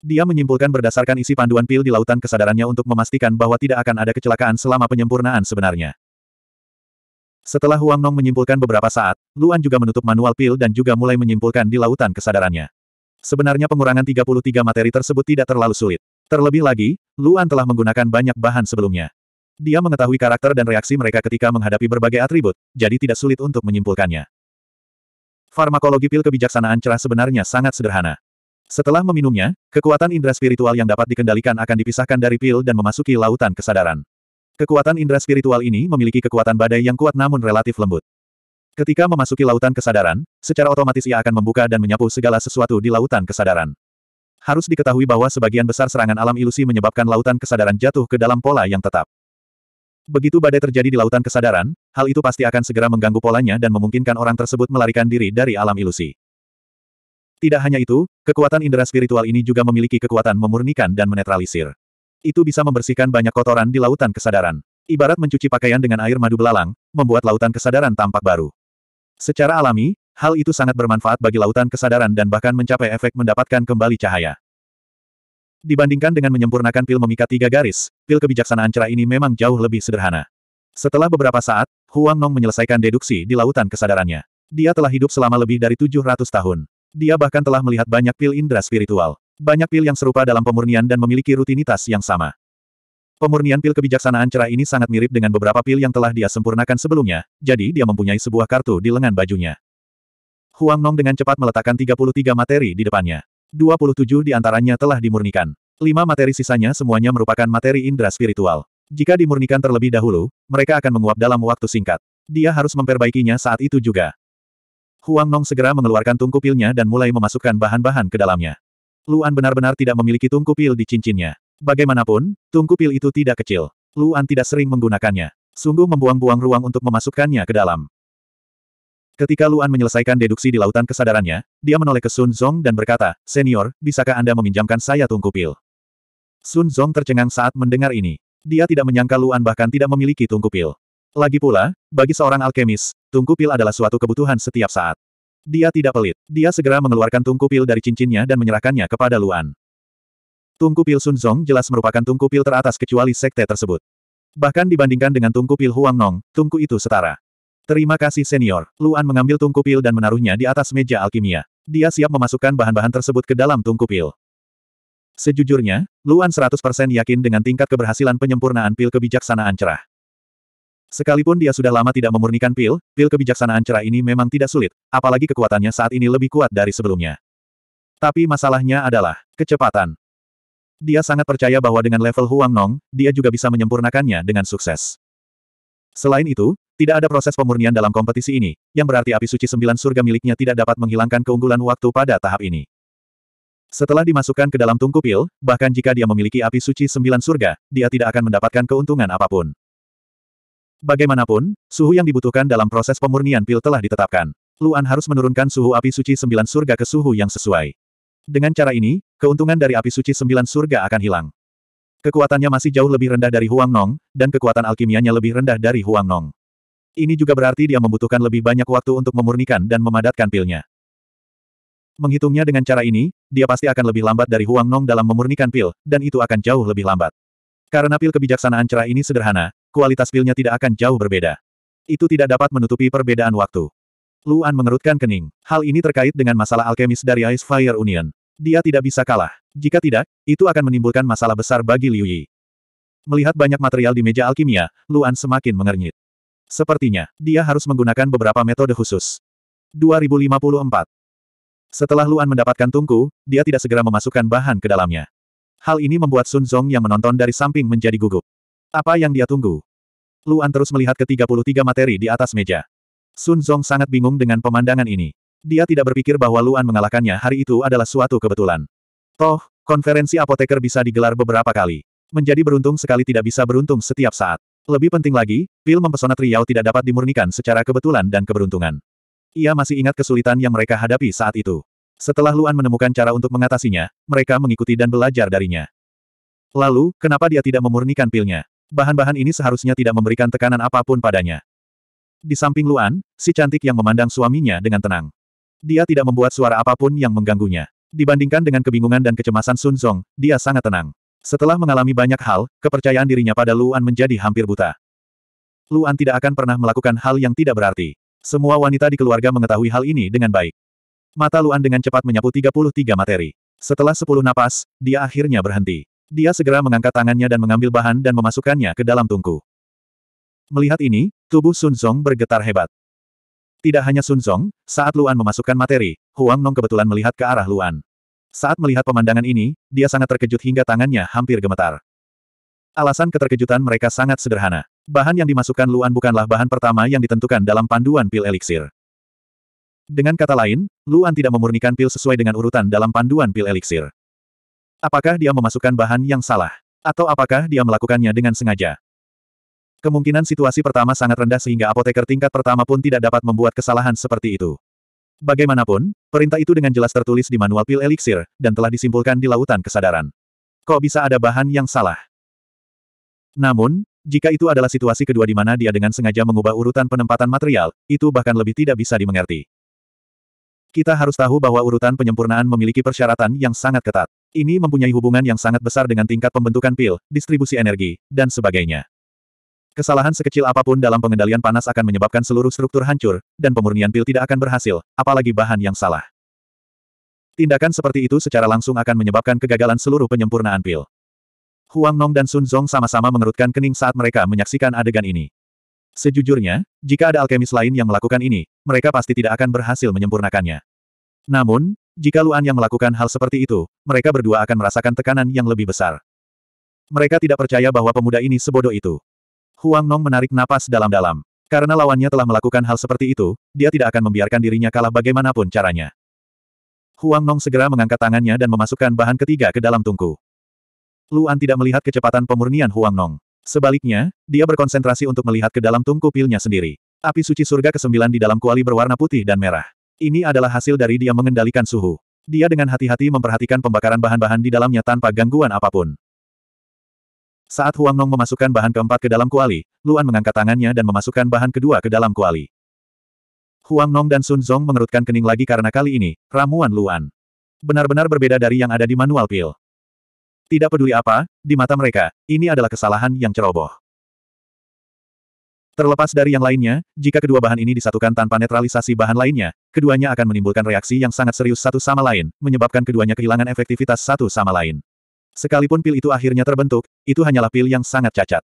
Dia menyimpulkan berdasarkan isi panduan pil di lautan kesadarannya untuk memastikan bahwa tidak akan ada kecelakaan selama penyempurnaan sebenarnya. Setelah Huang Nong menyimpulkan beberapa saat, Luan juga menutup manual pil dan juga mulai menyimpulkan di lautan kesadarannya. Sebenarnya pengurangan 33 materi tersebut tidak terlalu sulit. Terlebih lagi, Luan telah menggunakan banyak bahan sebelumnya. Dia mengetahui karakter dan reaksi mereka ketika menghadapi berbagai atribut, jadi tidak sulit untuk menyimpulkannya. Farmakologi pil kebijaksanaan cerah sebenarnya sangat sederhana. Setelah meminumnya, kekuatan indera spiritual yang dapat dikendalikan akan dipisahkan dari pil dan memasuki lautan kesadaran. Kekuatan indera spiritual ini memiliki kekuatan badai yang kuat namun relatif lembut. Ketika memasuki lautan kesadaran, secara otomatis ia akan membuka dan menyapu segala sesuatu di lautan kesadaran. Harus diketahui bahwa sebagian besar serangan alam ilusi menyebabkan lautan kesadaran jatuh ke dalam pola yang tetap. Begitu badai terjadi di lautan kesadaran, hal itu pasti akan segera mengganggu polanya dan memungkinkan orang tersebut melarikan diri dari alam ilusi. Tidak hanya itu, kekuatan indera spiritual ini juga memiliki kekuatan memurnikan dan menetralisir. Itu bisa membersihkan banyak kotoran di lautan kesadaran. Ibarat mencuci pakaian dengan air madu belalang, membuat lautan kesadaran tampak baru. Secara alami, hal itu sangat bermanfaat bagi lautan kesadaran dan bahkan mencapai efek mendapatkan kembali cahaya. Dibandingkan dengan menyempurnakan pil memikat tiga garis, pil kebijaksanaan cerah ini memang jauh lebih sederhana. Setelah beberapa saat, Huang Nong menyelesaikan deduksi di lautan kesadarannya. Dia telah hidup selama lebih dari 700 tahun. Dia bahkan telah melihat banyak pil indra spiritual. Banyak pil yang serupa dalam pemurnian dan memiliki rutinitas yang sama. Pemurnian pil kebijaksanaan cerah ini sangat mirip dengan beberapa pil yang telah dia sempurnakan sebelumnya, jadi dia mempunyai sebuah kartu di lengan bajunya. Huang Nong dengan cepat meletakkan 33 materi di depannya. 27 di antaranya telah dimurnikan. Lima materi sisanya semuanya merupakan materi indera spiritual. Jika dimurnikan terlebih dahulu, mereka akan menguap dalam waktu singkat. Dia harus memperbaikinya saat itu juga. Huang Nong segera mengeluarkan tungku pilnya dan mulai memasukkan bahan-bahan ke dalamnya. Luan benar-benar tidak memiliki tungku pil di cincinnya. Bagaimanapun, tungku pil itu tidak kecil. Luan tidak sering menggunakannya. Sungguh membuang-buang ruang untuk memasukkannya ke dalam. Ketika Luan menyelesaikan deduksi di lautan kesadarannya, dia menoleh ke Sun Zong dan berkata, Senior, bisakah Anda meminjamkan saya tungku pil? Sun Zong tercengang saat mendengar ini. Dia tidak menyangka Luan bahkan tidak memiliki tungku pil. Lagi pula, bagi seorang alkemis, tungku pil adalah suatu kebutuhan setiap saat. Dia tidak pelit. Dia segera mengeluarkan tungku pil dari cincinnya dan menyerahkannya kepada Luan. Tungku pil Sun Sunzong jelas merupakan tungku pil teratas kecuali sekte tersebut. Bahkan dibandingkan dengan tungku pil Huang Nong, tungku itu setara. Terima kasih senior. Luan mengambil tungku pil dan menaruhnya di atas meja alkimia. Dia siap memasukkan bahan-bahan tersebut ke dalam tungku pil. Sejujurnya, Luan 100% yakin dengan tingkat keberhasilan penyempurnaan pil kebijaksanaan cerah. Sekalipun dia sudah lama tidak memurnikan pil, pil kebijaksanaan cerah ini memang tidak sulit, apalagi kekuatannya saat ini lebih kuat dari sebelumnya. Tapi masalahnya adalah kecepatan. Dia sangat percaya bahwa dengan level Huang Nong, dia juga bisa menyempurnakannya dengan sukses. Selain itu, tidak ada proses pemurnian dalam kompetisi ini, yang berarti api suci sembilan surga miliknya tidak dapat menghilangkan keunggulan waktu pada tahap ini. Setelah dimasukkan ke dalam tungku pil, bahkan jika dia memiliki api suci sembilan surga, dia tidak akan mendapatkan keuntungan apapun. Bagaimanapun, suhu yang dibutuhkan dalam proses pemurnian pil telah ditetapkan. Luan harus menurunkan suhu api suci sembilan surga ke suhu yang sesuai. Dengan cara ini, keuntungan dari api suci sembilan surga akan hilang. Kekuatannya masih jauh lebih rendah dari Huang Nong, dan kekuatan alkimianya lebih rendah dari Huang Nong. Ini juga berarti dia membutuhkan lebih banyak waktu untuk memurnikan dan memadatkan pilnya. Menghitungnya dengan cara ini, dia pasti akan lebih lambat dari Huang Nong dalam memurnikan pil, dan itu akan jauh lebih lambat. Karena pil kebijaksanaan cerah ini sederhana, kualitas pilnya tidak akan jauh berbeda. Itu tidak dapat menutupi perbedaan waktu. Luan mengerutkan kening. Hal ini terkait dengan masalah alkemis dari Ice Fire Union. Dia tidak bisa kalah. Jika tidak, itu akan menimbulkan masalah besar bagi Liu Yi. Melihat banyak material di meja alkimia, Luan semakin mengernyit. Sepertinya, dia harus menggunakan beberapa metode khusus. 2054 Setelah Luan mendapatkan tungku, dia tidak segera memasukkan bahan ke dalamnya. Hal ini membuat Sun Zong yang menonton dari samping menjadi gugup. Apa yang dia tunggu? Luan terus melihat ke 33 materi di atas meja. Sun Zong sangat bingung dengan pemandangan ini. Dia tidak berpikir bahwa Luan mengalahkannya hari itu adalah suatu kebetulan. Toh, konferensi apoteker bisa digelar beberapa kali. Menjadi beruntung sekali tidak bisa beruntung setiap saat. Lebih penting lagi, pil mempesona Triau tidak dapat dimurnikan secara kebetulan dan keberuntungan. Ia masih ingat kesulitan yang mereka hadapi saat itu. Setelah Luan menemukan cara untuk mengatasinya, mereka mengikuti dan belajar darinya. Lalu, kenapa dia tidak memurnikan pilnya? Bahan-bahan ini seharusnya tidak memberikan tekanan apapun padanya. Di samping Luan, si cantik yang memandang suaminya dengan tenang. Dia tidak membuat suara apapun yang mengganggunya. Dibandingkan dengan kebingungan dan kecemasan Sun Zong, dia sangat tenang. Setelah mengalami banyak hal, kepercayaan dirinya pada Luan menjadi hampir buta. Luan tidak akan pernah melakukan hal yang tidak berarti. Semua wanita di keluarga mengetahui hal ini dengan baik. Mata Luan dengan cepat menyapu 33 materi. Setelah 10 napas, dia akhirnya berhenti. Dia segera mengangkat tangannya dan mengambil bahan dan memasukkannya ke dalam tungku. Melihat ini, tubuh Sun Zong bergetar hebat. Tidak hanya Sun Zong, saat Luan memasukkan materi, Huang Nong kebetulan melihat ke arah Luan. Saat melihat pemandangan ini, dia sangat terkejut hingga tangannya hampir gemetar. Alasan keterkejutan mereka sangat sederhana. Bahan yang dimasukkan Luan bukanlah bahan pertama yang ditentukan dalam panduan pil eliksir. Dengan kata lain, Luan tidak memurnikan pil sesuai dengan urutan dalam panduan pil eliksir. Apakah dia memasukkan bahan yang salah? Atau apakah dia melakukannya dengan sengaja? Kemungkinan situasi pertama sangat rendah sehingga apoteker tingkat pertama pun tidak dapat membuat kesalahan seperti itu. Bagaimanapun, perintah itu dengan jelas tertulis di manual pil eliksir, dan telah disimpulkan di lautan kesadaran. Kok bisa ada bahan yang salah? Namun, jika itu adalah situasi kedua di mana dia dengan sengaja mengubah urutan penempatan material, itu bahkan lebih tidak bisa dimengerti. Kita harus tahu bahwa urutan penyempurnaan memiliki persyaratan yang sangat ketat. Ini mempunyai hubungan yang sangat besar dengan tingkat pembentukan pil, distribusi energi, dan sebagainya. Kesalahan sekecil apapun dalam pengendalian panas akan menyebabkan seluruh struktur hancur, dan pemurnian pil tidak akan berhasil, apalagi bahan yang salah. Tindakan seperti itu secara langsung akan menyebabkan kegagalan seluruh penyempurnaan pil. Huang Nong dan Sun Zong sama-sama mengerutkan kening saat mereka menyaksikan adegan ini. Sejujurnya, jika ada alkemis lain yang melakukan ini, mereka pasti tidak akan berhasil menyempurnakannya. Namun, jika Luan yang melakukan hal seperti itu, mereka berdua akan merasakan tekanan yang lebih besar. Mereka tidak percaya bahwa pemuda ini sebodoh itu. Huang Nong menarik napas dalam-dalam. Karena lawannya telah melakukan hal seperti itu, dia tidak akan membiarkan dirinya kalah bagaimanapun caranya. Huang Nong segera mengangkat tangannya dan memasukkan bahan ketiga ke dalam tungku. Luan tidak melihat kecepatan pemurnian Huang Nong. Sebaliknya, dia berkonsentrasi untuk melihat ke dalam tungku pilnya sendiri. Api suci surga ke-9 di dalam kuali berwarna putih dan merah. Ini adalah hasil dari dia mengendalikan suhu. Dia dengan hati-hati memperhatikan pembakaran bahan-bahan di dalamnya tanpa gangguan apapun. Saat Huang Nong memasukkan bahan keempat ke dalam kuali, Luan mengangkat tangannya dan memasukkan bahan kedua ke dalam kuali. Huang Nong dan Sun Zong mengerutkan kening lagi karena kali ini, ramuan Luan. Benar-benar berbeda dari yang ada di manual pil. Tidak peduli apa, di mata mereka, ini adalah kesalahan yang ceroboh. Terlepas dari yang lainnya, jika kedua bahan ini disatukan tanpa netralisasi bahan lainnya, keduanya akan menimbulkan reaksi yang sangat serius satu sama lain, menyebabkan keduanya kehilangan efektivitas satu sama lain. Sekalipun pil itu akhirnya terbentuk, itu hanyalah pil yang sangat cacat.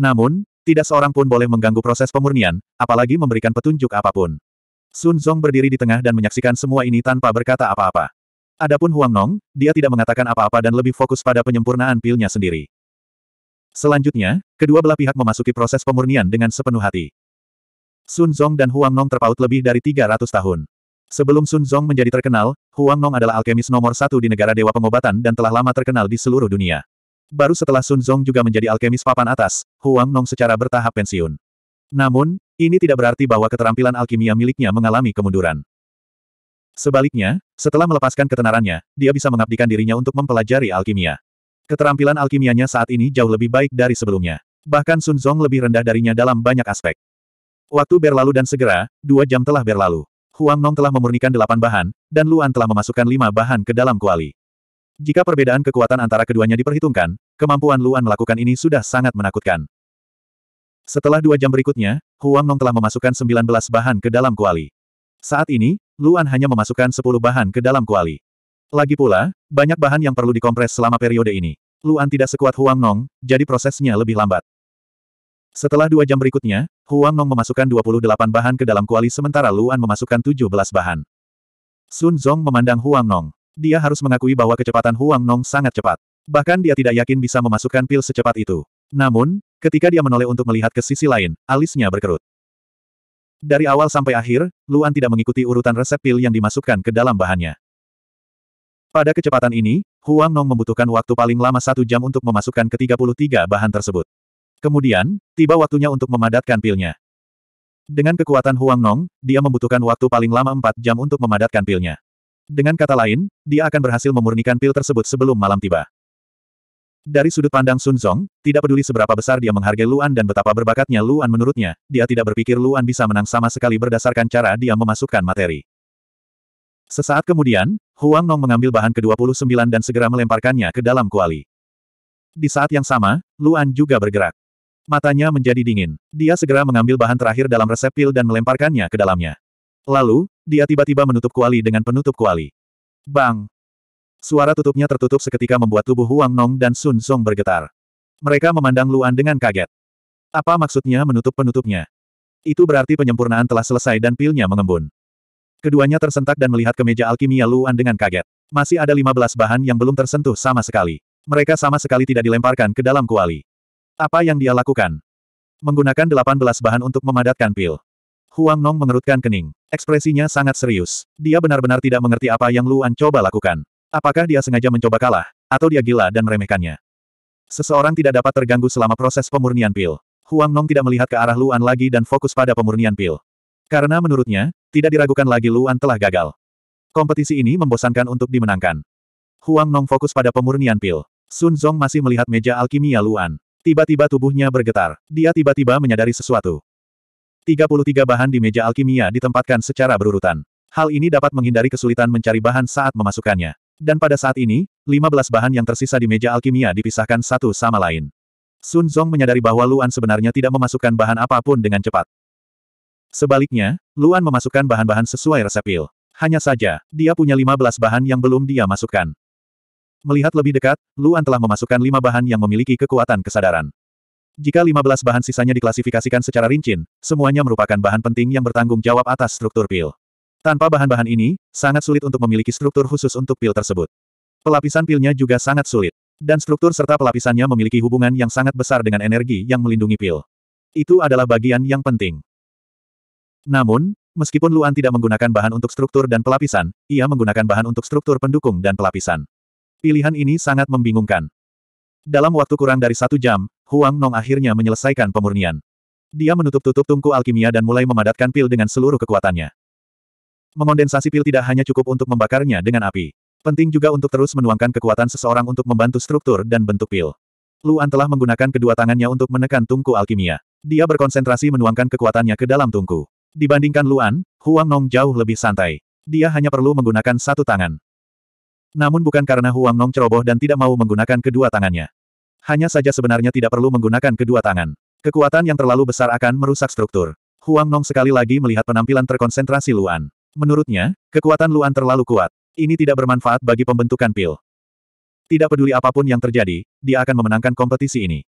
Namun, tidak seorang pun boleh mengganggu proses pemurnian, apalagi memberikan petunjuk apapun. Sun Zong berdiri di tengah dan menyaksikan semua ini tanpa berkata apa-apa. Adapun Huang Nong, dia tidak mengatakan apa-apa dan lebih fokus pada penyempurnaan pilnya sendiri. Selanjutnya, kedua belah pihak memasuki proses pemurnian dengan sepenuh hati. Sun Zong dan Huang Nong terpaut lebih dari 300 tahun. Sebelum Sun Zong menjadi terkenal, Huang Nong adalah alkemis nomor satu di negara Dewa Pengobatan dan telah lama terkenal di seluruh dunia. Baru setelah Sun Zong juga menjadi alkemis papan atas, Huang Nong secara bertahap pensiun. Namun, ini tidak berarti bahwa keterampilan alkimia miliknya mengalami kemunduran. Sebaliknya, setelah melepaskan ketenarannya, dia bisa mengabdikan dirinya untuk mempelajari alkimia. Keterampilan alkimianya saat ini jauh lebih baik dari sebelumnya. Bahkan Sun Zong lebih rendah darinya dalam banyak aspek. Waktu berlalu dan segera, dua jam telah berlalu. Huang Nong telah memurnikan delapan bahan, dan Luan telah memasukkan lima bahan ke dalam kuali. Jika perbedaan kekuatan antara keduanya diperhitungkan, kemampuan Luan melakukan ini sudah sangat menakutkan. Setelah dua jam berikutnya, Huang Nong telah memasukkan sembilan belas bahan ke dalam kuali. Saat ini, Luan hanya memasukkan sepuluh bahan ke dalam kuali. Lagi pula, banyak bahan yang perlu dikompres selama periode ini. Luan tidak sekuat Huang Nong, jadi prosesnya lebih lambat. Setelah dua jam berikutnya, Huang Nong memasukkan 28 bahan ke dalam kuali sementara Luan memasukkan 17 bahan. Sun Zong memandang Huang Nong. Dia harus mengakui bahwa kecepatan Huang Nong sangat cepat. Bahkan dia tidak yakin bisa memasukkan pil secepat itu. Namun, ketika dia menoleh untuk melihat ke sisi lain, alisnya berkerut. Dari awal sampai akhir, Luan tidak mengikuti urutan resep pil yang dimasukkan ke dalam bahannya. Pada kecepatan ini, Huang Nong membutuhkan waktu paling lama satu jam untuk memasukkan ke-33 bahan tersebut. Kemudian, tiba waktunya untuk memadatkan pilnya. Dengan kekuatan Huang Nong, dia membutuhkan waktu paling lama empat jam untuk memadatkan pilnya. Dengan kata lain, dia akan berhasil memurnikan pil tersebut sebelum malam tiba. Dari sudut pandang Sun Zong, tidak peduli seberapa besar dia menghargai Luan dan betapa berbakatnya Luan menurutnya, dia tidak berpikir Luan bisa menang sama sekali berdasarkan cara dia memasukkan materi. Sesaat kemudian, Huang Nong mengambil bahan ke-29 dan segera melemparkannya ke dalam kuali. Di saat yang sama, Luan juga bergerak. Matanya menjadi dingin. Dia segera mengambil bahan terakhir dalam resep pil dan melemparkannya ke dalamnya. Lalu, dia tiba-tiba menutup kuali dengan penutup kuali. Bang! Suara tutupnya tertutup seketika membuat tubuh Huang Nong dan Sun Song bergetar. Mereka memandang Luan dengan kaget. Apa maksudnya menutup penutupnya? Itu berarti penyempurnaan telah selesai dan pilnya mengembun. Keduanya tersentak dan melihat ke meja alkimia Luan dengan kaget. Masih ada 15 bahan yang belum tersentuh sama sekali. Mereka sama sekali tidak dilemparkan ke dalam kuali. Apa yang dia lakukan? Menggunakan 18 bahan untuk memadatkan pil. Huang Nong mengerutkan kening. Ekspresinya sangat serius. Dia benar-benar tidak mengerti apa yang Luan coba lakukan. Apakah dia sengaja mencoba kalah, atau dia gila dan meremehkannya? Seseorang tidak dapat terganggu selama proses pemurnian pil. Huang Nong tidak melihat ke arah Luan lagi dan fokus pada pemurnian pil. Karena menurutnya, tidak diragukan lagi Luan telah gagal. Kompetisi ini membosankan untuk dimenangkan. Huang Nong fokus pada pemurnian pil. Sun Zong masih melihat meja alkimia Luan. Tiba-tiba tubuhnya bergetar. Dia tiba-tiba menyadari sesuatu. 33 bahan di meja alkimia ditempatkan secara berurutan. Hal ini dapat menghindari kesulitan mencari bahan saat memasukkannya. Dan pada saat ini, 15 bahan yang tersisa di meja alkimia dipisahkan satu sama lain. Sun Zong menyadari bahwa Luan sebenarnya tidak memasukkan bahan apapun dengan cepat. Sebaliknya, Luan memasukkan bahan-bahan sesuai resep pil. Hanya saja, dia punya 15 bahan yang belum dia masukkan. Melihat lebih dekat, Luan telah memasukkan 5 bahan yang memiliki kekuatan kesadaran. Jika 15 bahan sisanya diklasifikasikan secara rinci, semuanya merupakan bahan penting yang bertanggung jawab atas struktur pil. Tanpa bahan-bahan ini, sangat sulit untuk memiliki struktur khusus untuk pil tersebut. Pelapisan pilnya juga sangat sulit. Dan struktur serta pelapisannya memiliki hubungan yang sangat besar dengan energi yang melindungi pil. Itu adalah bagian yang penting. Namun, meskipun Luan tidak menggunakan bahan untuk struktur dan pelapisan, ia menggunakan bahan untuk struktur pendukung dan pelapisan. Pilihan ini sangat membingungkan. Dalam waktu kurang dari satu jam, Huang Nong akhirnya menyelesaikan pemurnian. Dia menutup-tutup tungku alkimia dan mulai memadatkan pil dengan seluruh kekuatannya. Mengondensasi pil tidak hanya cukup untuk membakarnya dengan api. Penting juga untuk terus menuangkan kekuatan seseorang untuk membantu struktur dan bentuk pil. Luan telah menggunakan kedua tangannya untuk menekan tungku alkimia. Dia berkonsentrasi menuangkan kekuatannya ke dalam tungku. Dibandingkan Luan, Huang Nong jauh lebih santai. Dia hanya perlu menggunakan satu tangan. Namun bukan karena Huang Nong ceroboh dan tidak mau menggunakan kedua tangannya. Hanya saja sebenarnya tidak perlu menggunakan kedua tangan. Kekuatan yang terlalu besar akan merusak struktur. Huang Nong sekali lagi melihat penampilan terkonsentrasi Luan. Menurutnya, kekuatan Luan terlalu kuat. Ini tidak bermanfaat bagi pembentukan pil. Tidak peduli apapun yang terjadi, dia akan memenangkan kompetisi ini.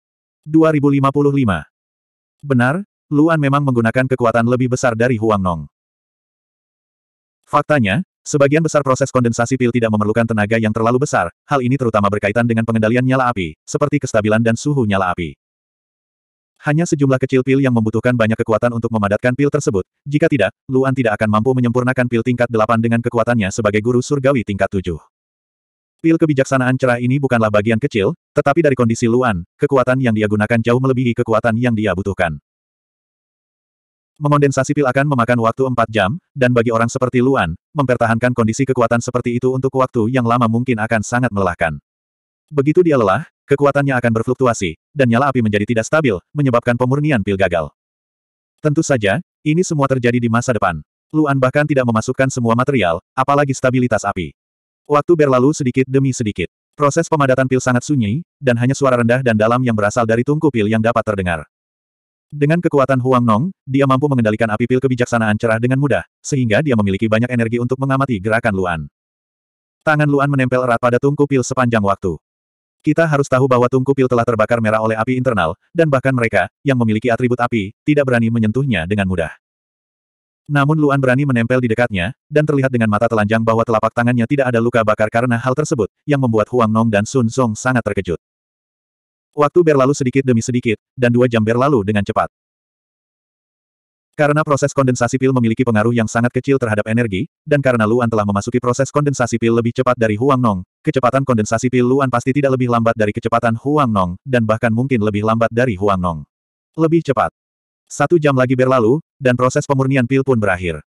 2055 Benar, Luan memang menggunakan kekuatan lebih besar dari Huang Nong. Faktanya, sebagian besar proses kondensasi pil tidak memerlukan tenaga yang terlalu besar, hal ini terutama berkaitan dengan pengendalian nyala api, seperti kestabilan dan suhu nyala api. Hanya sejumlah kecil pil yang membutuhkan banyak kekuatan untuk memadatkan pil tersebut, jika tidak, Luan tidak akan mampu menyempurnakan pil tingkat 8 dengan kekuatannya sebagai guru surgawi tingkat 7. Pil kebijaksanaan cerah ini bukanlah bagian kecil, tetapi dari kondisi Luan, kekuatan yang dia gunakan jauh melebihi kekuatan yang dia butuhkan. Mengondensasi pil akan memakan waktu 4 jam, dan bagi orang seperti Luan, mempertahankan kondisi kekuatan seperti itu untuk waktu yang lama mungkin akan sangat melelahkan. Begitu dia lelah, kekuatannya akan berfluktuasi, dan nyala api menjadi tidak stabil, menyebabkan pemurnian pil gagal. Tentu saja, ini semua terjadi di masa depan. Luan bahkan tidak memasukkan semua material, apalagi stabilitas api. Waktu berlalu sedikit demi sedikit. Proses pemadatan pil sangat sunyi, dan hanya suara rendah dan dalam yang berasal dari tungku pil yang dapat terdengar. Dengan kekuatan Huang Nong, dia mampu mengendalikan api pil kebijaksanaan cerah dengan mudah, sehingga dia memiliki banyak energi untuk mengamati gerakan Luan. Tangan Luan menempel erat pada tungku pil sepanjang waktu. Kita harus tahu bahwa tungku pil telah terbakar merah oleh api internal, dan bahkan mereka, yang memiliki atribut api, tidak berani menyentuhnya dengan mudah. Namun Luan berani menempel di dekatnya, dan terlihat dengan mata telanjang bahwa telapak tangannya tidak ada luka bakar karena hal tersebut, yang membuat Huang Nong dan Sun Song sangat terkejut. Waktu berlalu sedikit demi sedikit, dan dua jam berlalu dengan cepat. Karena proses kondensasi pil memiliki pengaruh yang sangat kecil terhadap energi, dan karena Luan telah memasuki proses kondensasi pil lebih cepat dari Huang Nong, kecepatan kondensasi pil Luan pasti tidak lebih lambat dari kecepatan Huang Nong, dan bahkan mungkin lebih lambat dari Huang Nong. Lebih cepat. Satu jam lagi berlalu, dan proses pemurnian pil pun berakhir.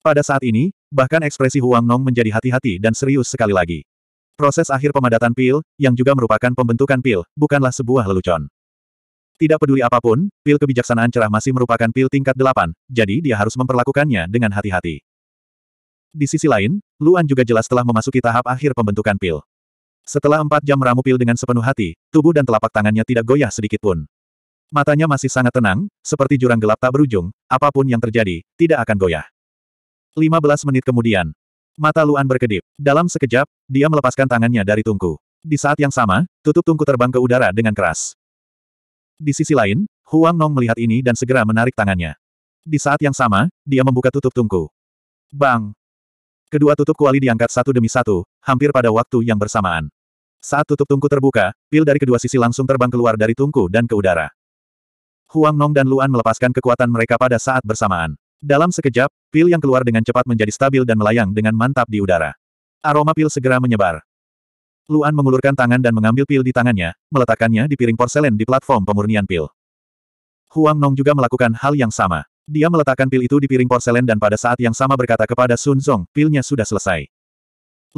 Pada saat ini, bahkan ekspresi Huang Nong menjadi hati-hati dan serius sekali lagi. Proses akhir pemadatan pil, yang juga merupakan pembentukan pil, bukanlah sebuah lelucon. Tidak peduli apapun, pil kebijaksanaan cerah masih merupakan pil tingkat delapan, jadi dia harus memperlakukannya dengan hati-hati. Di sisi lain, Luan juga jelas telah memasuki tahap akhir pembentukan pil. Setelah empat jam meramu pil dengan sepenuh hati, tubuh dan telapak tangannya tidak goyah sedikit pun. Matanya masih sangat tenang, seperti jurang gelap tak berujung, apapun yang terjadi, tidak akan goyah. 15 menit kemudian, Mata Luan berkedip. Dalam sekejap, dia melepaskan tangannya dari tungku. Di saat yang sama, tutup tungku terbang ke udara dengan keras. Di sisi lain, Huang Nong melihat ini dan segera menarik tangannya. Di saat yang sama, dia membuka tutup tungku. Bang! Kedua tutup kuali diangkat satu demi satu, hampir pada waktu yang bersamaan. Saat tutup tungku terbuka, pil dari kedua sisi langsung terbang keluar dari tungku dan ke udara. Huang Nong dan Luan melepaskan kekuatan mereka pada saat bersamaan. Dalam sekejap, pil yang keluar dengan cepat menjadi stabil dan melayang dengan mantap di udara. Aroma pil segera menyebar. Luan mengulurkan tangan dan mengambil pil di tangannya, meletakkannya di piring porselen di platform pemurnian pil. Huang Nong juga melakukan hal yang sama. Dia meletakkan pil itu di piring porselen dan pada saat yang sama berkata kepada Sun Zong, pilnya sudah selesai.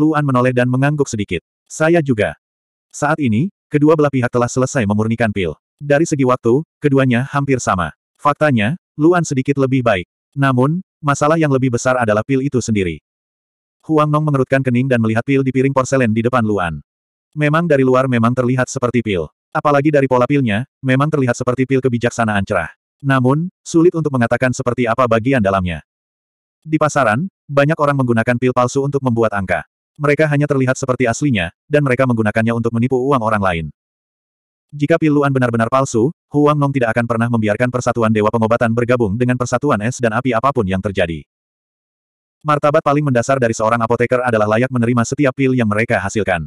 Luan menoleh dan mengangguk sedikit. Saya juga. Saat ini, kedua belah pihak telah selesai memurnikan pil. Dari segi waktu, keduanya hampir sama. Faktanya, Luan sedikit lebih baik. Namun, masalah yang lebih besar adalah pil itu sendiri. Huang Nong mengerutkan kening dan melihat pil di piring porselen di depan Luan. Memang dari luar memang terlihat seperti pil. Apalagi dari pola pilnya, memang terlihat seperti pil kebijaksanaan cerah. Namun, sulit untuk mengatakan seperti apa bagian dalamnya. Di pasaran, banyak orang menggunakan pil palsu untuk membuat angka. Mereka hanya terlihat seperti aslinya, dan mereka menggunakannya untuk menipu uang orang lain. Jika piluan benar-benar palsu, Huang Nong tidak akan pernah membiarkan persatuan Dewa Pengobatan bergabung dengan persatuan es dan api apapun yang terjadi. Martabat paling mendasar dari seorang apoteker adalah layak menerima setiap pil yang mereka hasilkan.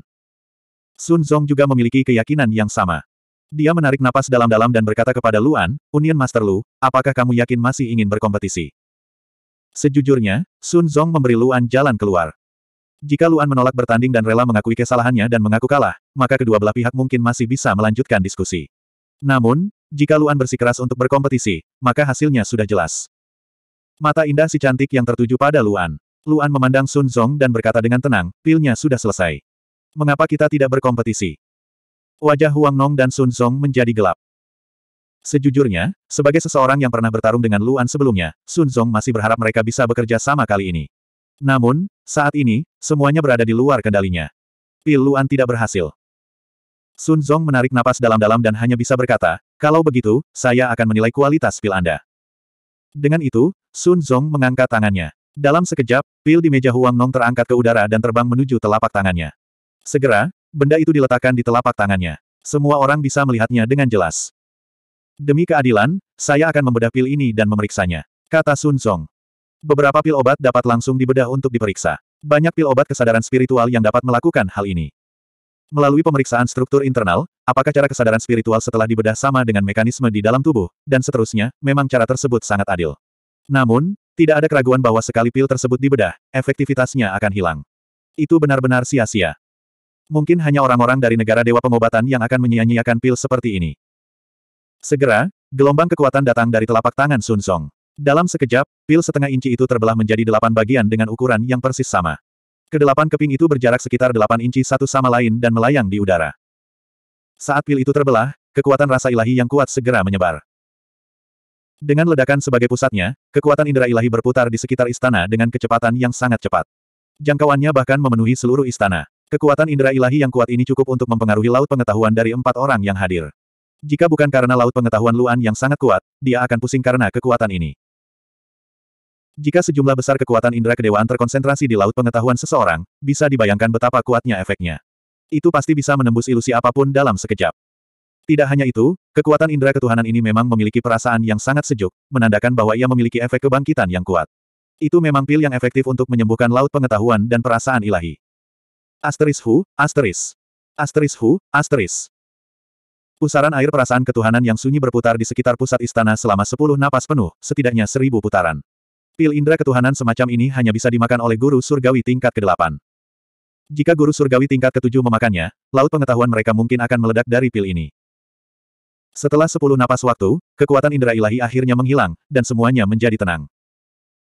Sun Zong juga memiliki keyakinan yang sama. Dia menarik napas dalam-dalam dan berkata kepada Luan, Union Master Lu, apakah kamu yakin masih ingin berkompetisi? Sejujurnya, Sun Zong memberi Luan jalan keluar. Jika Luan menolak bertanding dan rela mengakui kesalahannya dan mengaku kalah, maka kedua belah pihak mungkin masih bisa melanjutkan diskusi. Namun, jika Luan bersikeras untuk berkompetisi, maka hasilnya sudah jelas. Mata indah si cantik yang tertuju pada Luan. Luan memandang Sun Zong dan berkata dengan tenang, pilnya sudah selesai. Mengapa kita tidak berkompetisi? Wajah Huang Nong dan Sun Zong menjadi gelap. Sejujurnya, sebagai seseorang yang pernah bertarung dengan Luan sebelumnya, Sun Zong masih berharap mereka bisa bekerja sama kali ini. Namun, saat ini, semuanya berada di luar kendalinya. Pil Luan tidak berhasil. Sun Zong menarik napas dalam-dalam dan hanya bisa berkata, kalau begitu, saya akan menilai kualitas pil Anda. Dengan itu, Sun Zong mengangkat tangannya. Dalam sekejap, pil di meja Huang Nong terangkat ke udara dan terbang menuju telapak tangannya. Segera, benda itu diletakkan di telapak tangannya. Semua orang bisa melihatnya dengan jelas. Demi keadilan, saya akan membedah pil ini dan memeriksanya, kata Sun Zong. Beberapa pil obat dapat langsung dibedah untuk diperiksa. Banyak pil obat kesadaran spiritual yang dapat melakukan hal ini. Melalui pemeriksaan struktur internal, apakah cara kesadaran spiritual setelah dibedah sama dengan mekanisme di dalam tubuh, dan seterusnya, memang cara tersebut sangat adil. Namun, tidak ada keraguan bahwa sekali pil tersebut dibedah, efektivitasnya akan hilang. Itu benar-benar sia-sia. Mungkin hanya orang-orang dari negara dewa pengobatan yang akan menyia-nyiakan pil seperti ini. Segera, gelombang kekuatan datang dari telapak tangan Sun Song. Dalam sekejap, pil setengah inci itu terbelah menjadi delapan bagian dengan ukuran yang persis sama. Kedelapan keping itu berjarak sekitar delapan inci satu sama lain dan melayang di udara. Saat pil itu terbelah, kekuatan rasa ilahi yang kuat segera menyebar. Dengan ledakan sebagai pusatnya, kekuatan indera ilahi berputar di sekitar istana dengan kecepatan yang sangat cepat. Jangkauannya bahkan memenuhi seluruh istana. Kekuatan indera ilahi yang kuat ini cukup untuk mempengaruhi laut pengetahuan dari empat orang yang hadir. Jika bukan karena laut pengetahuan Luan yang sangat kuat, dia akan pusing karena kekuatan ini. Jika sejumlah besar kekuatan indera kedewaan terkonsentrasi di laut pengetahuan seseorang, bisa dibayangkan betapa kuatnya efeknya. Itu pasti bisa menembus ilusi apapun dalam sekejap. Tidak hanya itu, kekuatan indera ketuhanan ini memang memiliki perasaan yang sangat sejuk, menandakan bahwa ia memiliki efek kebangkitan yang kuat. Itu memang pil yang efektif untuk menyembuhkan laut pengetahuan dan perasaan ilahi. Asteris Hu, asteris. Asteris Hu, asteris. Pusaran air perasaan ketuhanan yang sunyi berputar di sekitar pusat istana selama sepuluh napas penuh, setidaknya seribu putaran. Pil indra ketuhanan semacam ini hanya bisa dimakan oleh guru surgawi tingkat ke-8. Jika guru surgawi tingkat ke-7 memakannya, laut pengetahuan mereka mungkin akan meledak dari pil ini. Setelah sepuluh napas waktu, kekuatan indera ilahi akhirnya menghilang, dan semuanya menjadi tenang.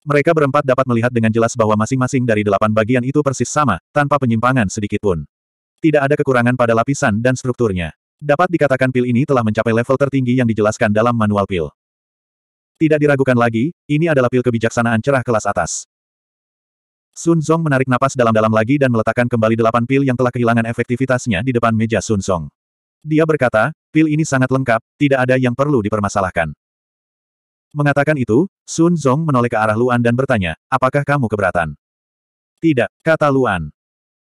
Mereka berempat dapat melihat dengan jelas bahwa masing-masing dari delapan bagian itu persis sama, tanpa penyimpangan sedikit pun. Tidak ada kekurangan pada lapisan dan strukturnya. Dapat dikatakan pil ini telah mencapai level tertinggi yang dijelaskan dalam manual pil. Tidak diragukan lagi, ini adalah pil kebijaksanaan cerah kelas atas. Sun Zong menarik napas dalam-dalam lagi dan meletakkan kembali delapan pil yang telah kehilangan efektivitasnya di depan meja Sun Zong. Dia berkata, pil ini sangat lengkap, tidak ada yang perlu dipermasalahkan. Mengatakan itu, Sun Zong menoleh ke arah Luan dan bertanya, apakah kamu keberatan? Tidak, kata Luan.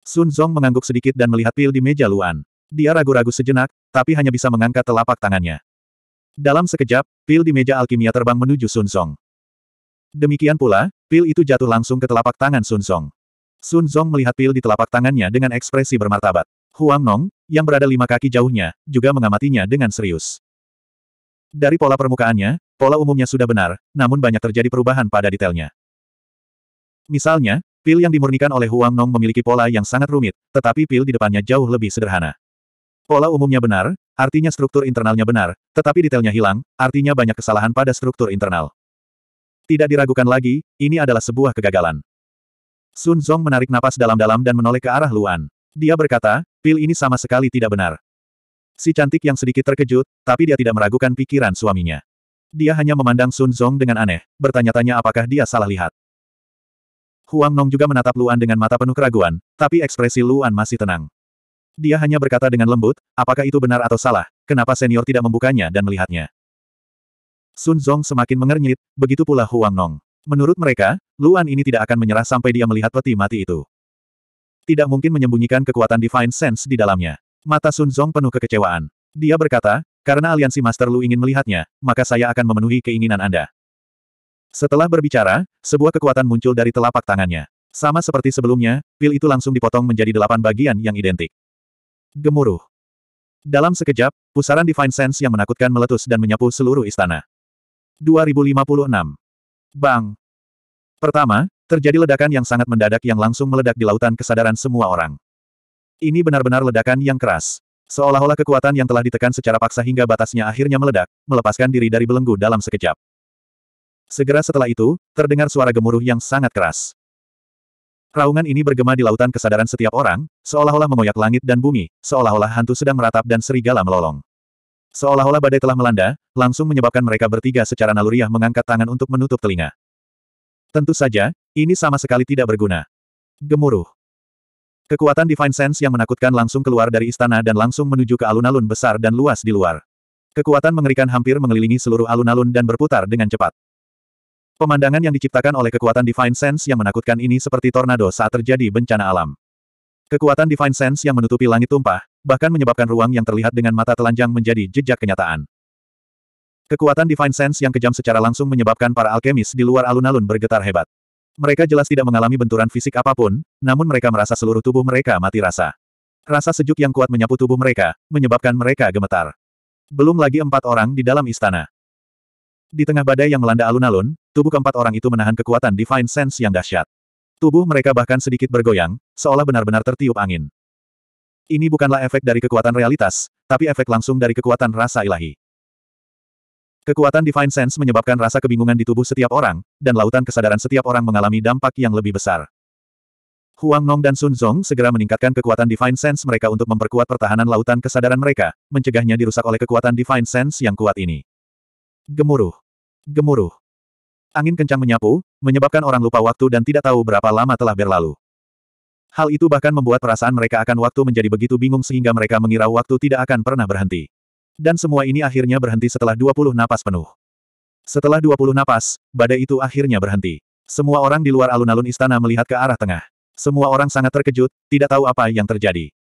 Sun Zong mengangguk sedikit dan melihat pil di meja Luan. Dia ragu-ragu sejenak, tapi hanya bisa mengangkat telapak tangannya. Dalam sekejap, pil di meja alkimia terbang menuju Sun Song. Demikian pula, pil itu jatuh langsung ke telapak tangan Sun Song. Sun Song melihat pil di telapak tangannya dengan ekspresi bermartabat. Huang Nong, yang berada lima kaki jauhnya, juga mengamatinya dengan serius. Dari pola permukaannya, pola umumnya sudah benar, namun banyak terjadi perubahan pada detailnya. Misalnya, pil yang dimurnikan oleh Huang Nong memiliki pola yang sangat rumit, tetapi pil di depannya jauh lebih sederhana. Pola umumnya benar, artinya struktur internalnya benar, tetapi detailnya hilang, artinya banyak kesalahan pada struktur internal. Tidak diragukan lagi, ini adalah sebuah kegagalan. Sun Zong menarik napas dalam-dalam dan menoleh ke arah Luan. Dia berkata, pil ini sama sekali tidak benar. Si cantik yang sedikit terkejut, tapi dia tidak meragukan pikiran suaminya. Dia hanya memandang Sun Zong dengan aneh, bertanya-tanya apakah dia salah lihat. Huang Nong juga menatap Luan dengan mata penuh keraguan, tapi ekspresi Luan masih tenang. Dia hanya berkata dengan lembut, apakah itu benar atau salah, kenapa senior tidak membukanya dan melihatnya. Sun Zong semakin mengernyit, begitu pula Huang Nong. Menurut mereka, Luan ini tidak akan menyerah sampai dia melihat peti mati itu. Tidak mungkin menyembunyikan kekuatan Divine Sense di dalamnya. Mata Sun Zong penuh kekecewaan. Dia berkata, karena aliansi Master Lu ingin melihatnya, maka saya akan memenuhi keinginan Anda. Setelah berbicara, sebuah kekuatan muncul dari telapak tangannya. Sama seperti sebelumnya, pil itu langsung dipotong menjadi delapan bagian yang identik. Gemuruh. Dalam sekejap, pusaran Divine Sense yang menakutkan meletus dan menyapu seluruh istana. 2056. Bang. Pertama, terjadi ledakan yang sangat mendadak yang langsung meledak di lautan kesadaran semua orang. Ini benar-benar ledakan yang keras. Seolah-olah kekuatan yang telah ditekan secara paksa hingga batasnya akhirnya meledak, melepaskan diri dari belenggu dalam sekejap. Segera setelah itu, terdengar suara gemuruh yang sangat keras. Raungan ini bergema di lautan kesadaran setiap orang, seolah-olah mengoyak langit dan bumi, seolah-olah hantu sedang meratap dan serigala melolong. Seolah-olah badai telah melanda, langsung menyebabkan mereka bertiga secara naluriah mengangkat tangan untuk menutup telinga. Tentu saja, ini sama sekali tidak berguna. Gemuruh. Kekuatan Divine Sense yang menakutkan langsung keluar dari istana dan langsung menuju ke alun-alun besar dan luas di luar. Kekuatan mengerikan hampir mengelilingi seluruh alun-alun dan berputar dengan cepat. Pemandangan yang diciptakan oleh kekuatan Divine Sense yang menakutkan ini seperti tornado saat terjadi bencana alam. Kekuatan Divine Sense yang menutupi langit tumpah, bahkan menyebabkan ruang yang terlihat dengan mata telanjang menjadi jejak kenyataan. Kekuatan Divine Sense yang kejam secara langsung menyebabkan para alkemis di luar alun-alun bergetar hebat. Mereka jelas tidak mengalami benturan fisik apapun, namun mereka merasa seluruh tubuh mereka mati rasa. Rasa sejuk yang kuat menyapu tubuh mereka, menyebabkan mereka gemetar. Belum lagi empat orang di dalam istana. Di tengah badai yang melanda alun-alun, tubuh keempat orang itu menahan kekuatan Divine Sense yang dahsyat. Tubuh mereka bahkan sedikit bergoyang, seolah benar-benar tertiup angin. Ini bukanlah efek dari kekuatan realitas, tapi efek langsung dari kekuatan rasa ilahi. Kekuatan Divine Sense menyebabkan rasa kebingungan di tubuh setiap orang, dan lautan kesadaran setiap orang mengalami dampak yang lebih besar. Huang Nong dan Sun Zong segera meningkatkan kekuatan Divine Sense mereka untuk memperkuat pertahanan lautan kesadaran mereka, mencegahnya dirusak oleh kekuatan Divine Sense yang kuat ini. Gemuruh. Gemuruh. Angin kencang menyapu, menyebabkan orang lupa waktu dan tidak tahu berapa lama telah berlalu. Hal itu bahkan membuat perasaan mereka akan waktu menjadi begitu bingung sehingga mereka mengira waktu tidak akan pernah berhenti. Dan semua ini akhirnya berhenti setelah 20 napas penuh. Setelah 20 napas, badai itu akhirnya berhenti. Semua orang di luar alun-alun istana melihat ke arah tengah. Semua orang sangat terkejut, tidak tahu apa yang terjadi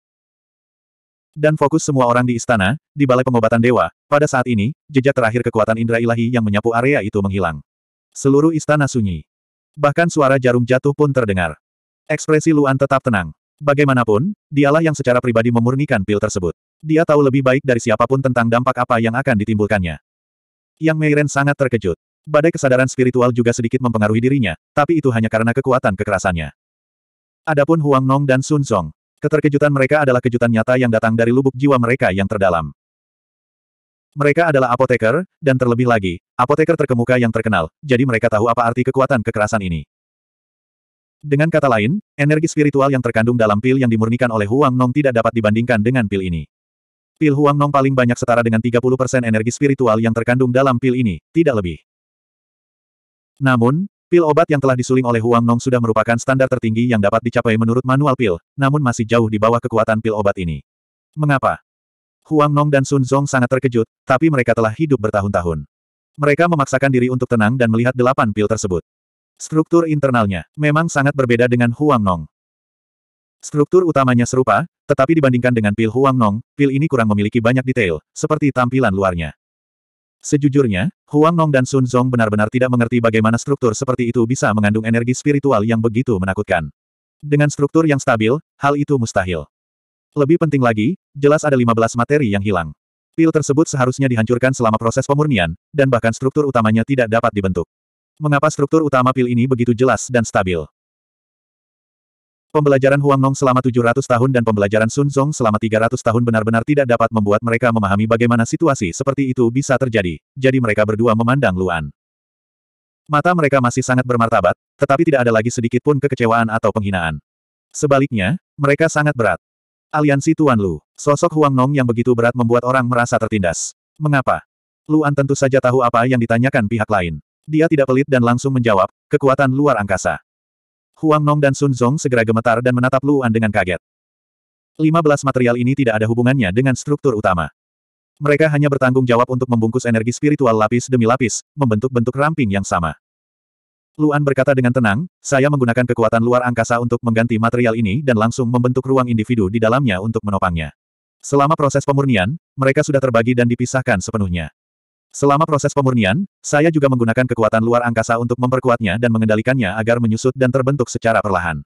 dan fokus semua orang di istana, di Balai Pengobatan Dewa, pada saat ini, jejak terakhir kekuatan indera ilahi yang menyapu area itu menghilang. Seluruh istana sunyi. Bahkan suara jarum jatuh pun terdengar. Ekspresi Luan tetap tenang. Bagaimanapun, dialah yang secara pribadi memurnikan pil tersebut. Dia tahu lebih baik dari siapapun tentang dampak apa yang akan ditimbulkannya. Yang Meiren sangat terkejut. Badai kesadaran spiritual juga sedikit mempengaruhi dirinya, tapi itu hanya karena kekuatan kekerasannya. Adapun Huang Nong dan Sun Song, Keterkejutan mereka adalah kejutan nyata yang datang dari lubuk jiwa mereka yang terdalam. Mereka adalah apoteker, dan terlebih lagi, apoteker terkemuka yang terkenal, jadi mereka tahu apa arti kekuatan kekerasan ini. Dengan kata lain, energi spiritual yang terkandung dalam pil yang dimurnikan oleh Huang Nong tidak dapat dibandingkan dengan pil ini. Pil Huang Nong paling banyak setara dengan 30% energi spiritual yang terkandung dalam pil ini, tidak lebih. Namun, Pil obat yang telah disuling oleh Huang Nong sudah merupakan standar tertinggi yang dapat dicapai menurut manual pil, namun masih jauh di bawah kekuatan pil obat ini. Mengapa? Huang Nong dan Sun Zong sangat terkejut, tapi mereka telah hidup bertahun-tahun. Mereka memaksakan diri untuk tenang dan melihat delapan pil tersebut. Struktur internalnya memang sangat berbeda dengan Huang Nong. Struktur utamanya serupa, tetapi dibandingkan dengan pil Huang Nong, pil ini kurang memiliki banyak detail, seperti tampilan luarnya. Sejujurnya, Huang Nong dan Sun Zong benar-benar tidak mengerti bagaimana struktur seperti itu bisa mengandung energi spiritual yang begitu menakutkan. Dengan struktur yang stabil, hal itu mustahil. Lebih penting lagi, jelas ada 15 materi yang hilang. Pil tersebut seharusnya dihancurkan selama proses pemurnian, dan bahkan struktur utamanya tidak dapat dibentuk. Mengapa struktur utama pil ini begitu jelas dan stabil? Pembelajaran Huang Nong selama 700 tahun dan pembelajaran Sun Zong selama 300 tahun benar-benar tidak dapat membuat mereka memahami bagaimana situasi seperti itu bisa terjadi, jadi mereka berdua memandang Luan. Mata mereka masih sangat bermartabat, tetapi tidak ada lagi sedikit pun kekecewaan atau penghinaan. Sebaliknya, mereka sangat berat. Aliansi Tuan Lu, sosok Huang Nong yang begitu berat membuat orang merasa tertindas. Mengapa? Luan tentu saja tahu apa yang ditanyakan pihak lain. Dia tidak pelit dan langsung menjawab, kekuatan luar angkasa. Huang Nong dan Sun Zong segera gemetar dan menatap Luan dengan kaget. 15 material ini tidak ada hubungannya dengan struktur utama. Mereka hanya bertanggung jawab untuk membungkus energi spiritual lapis demi lapis, membentuk bentuk ramping yang sama. Luan berkata dengan tenang, saya menggunakan kekuatan luar angkasa untuk mengganti material ini dan langsung membentuk ruang individu di dalamnya untuk menopangnya. Selama proses pemurnian, mereka sudah terbagi dan dipisahkan sepenuhnya. Selama proses pemurnian, saya juga menggunakan kekuatan luar angkasa untuk memperkuatnya dan mengendalikannya agar menyusut dan terbentuk secara perlahan.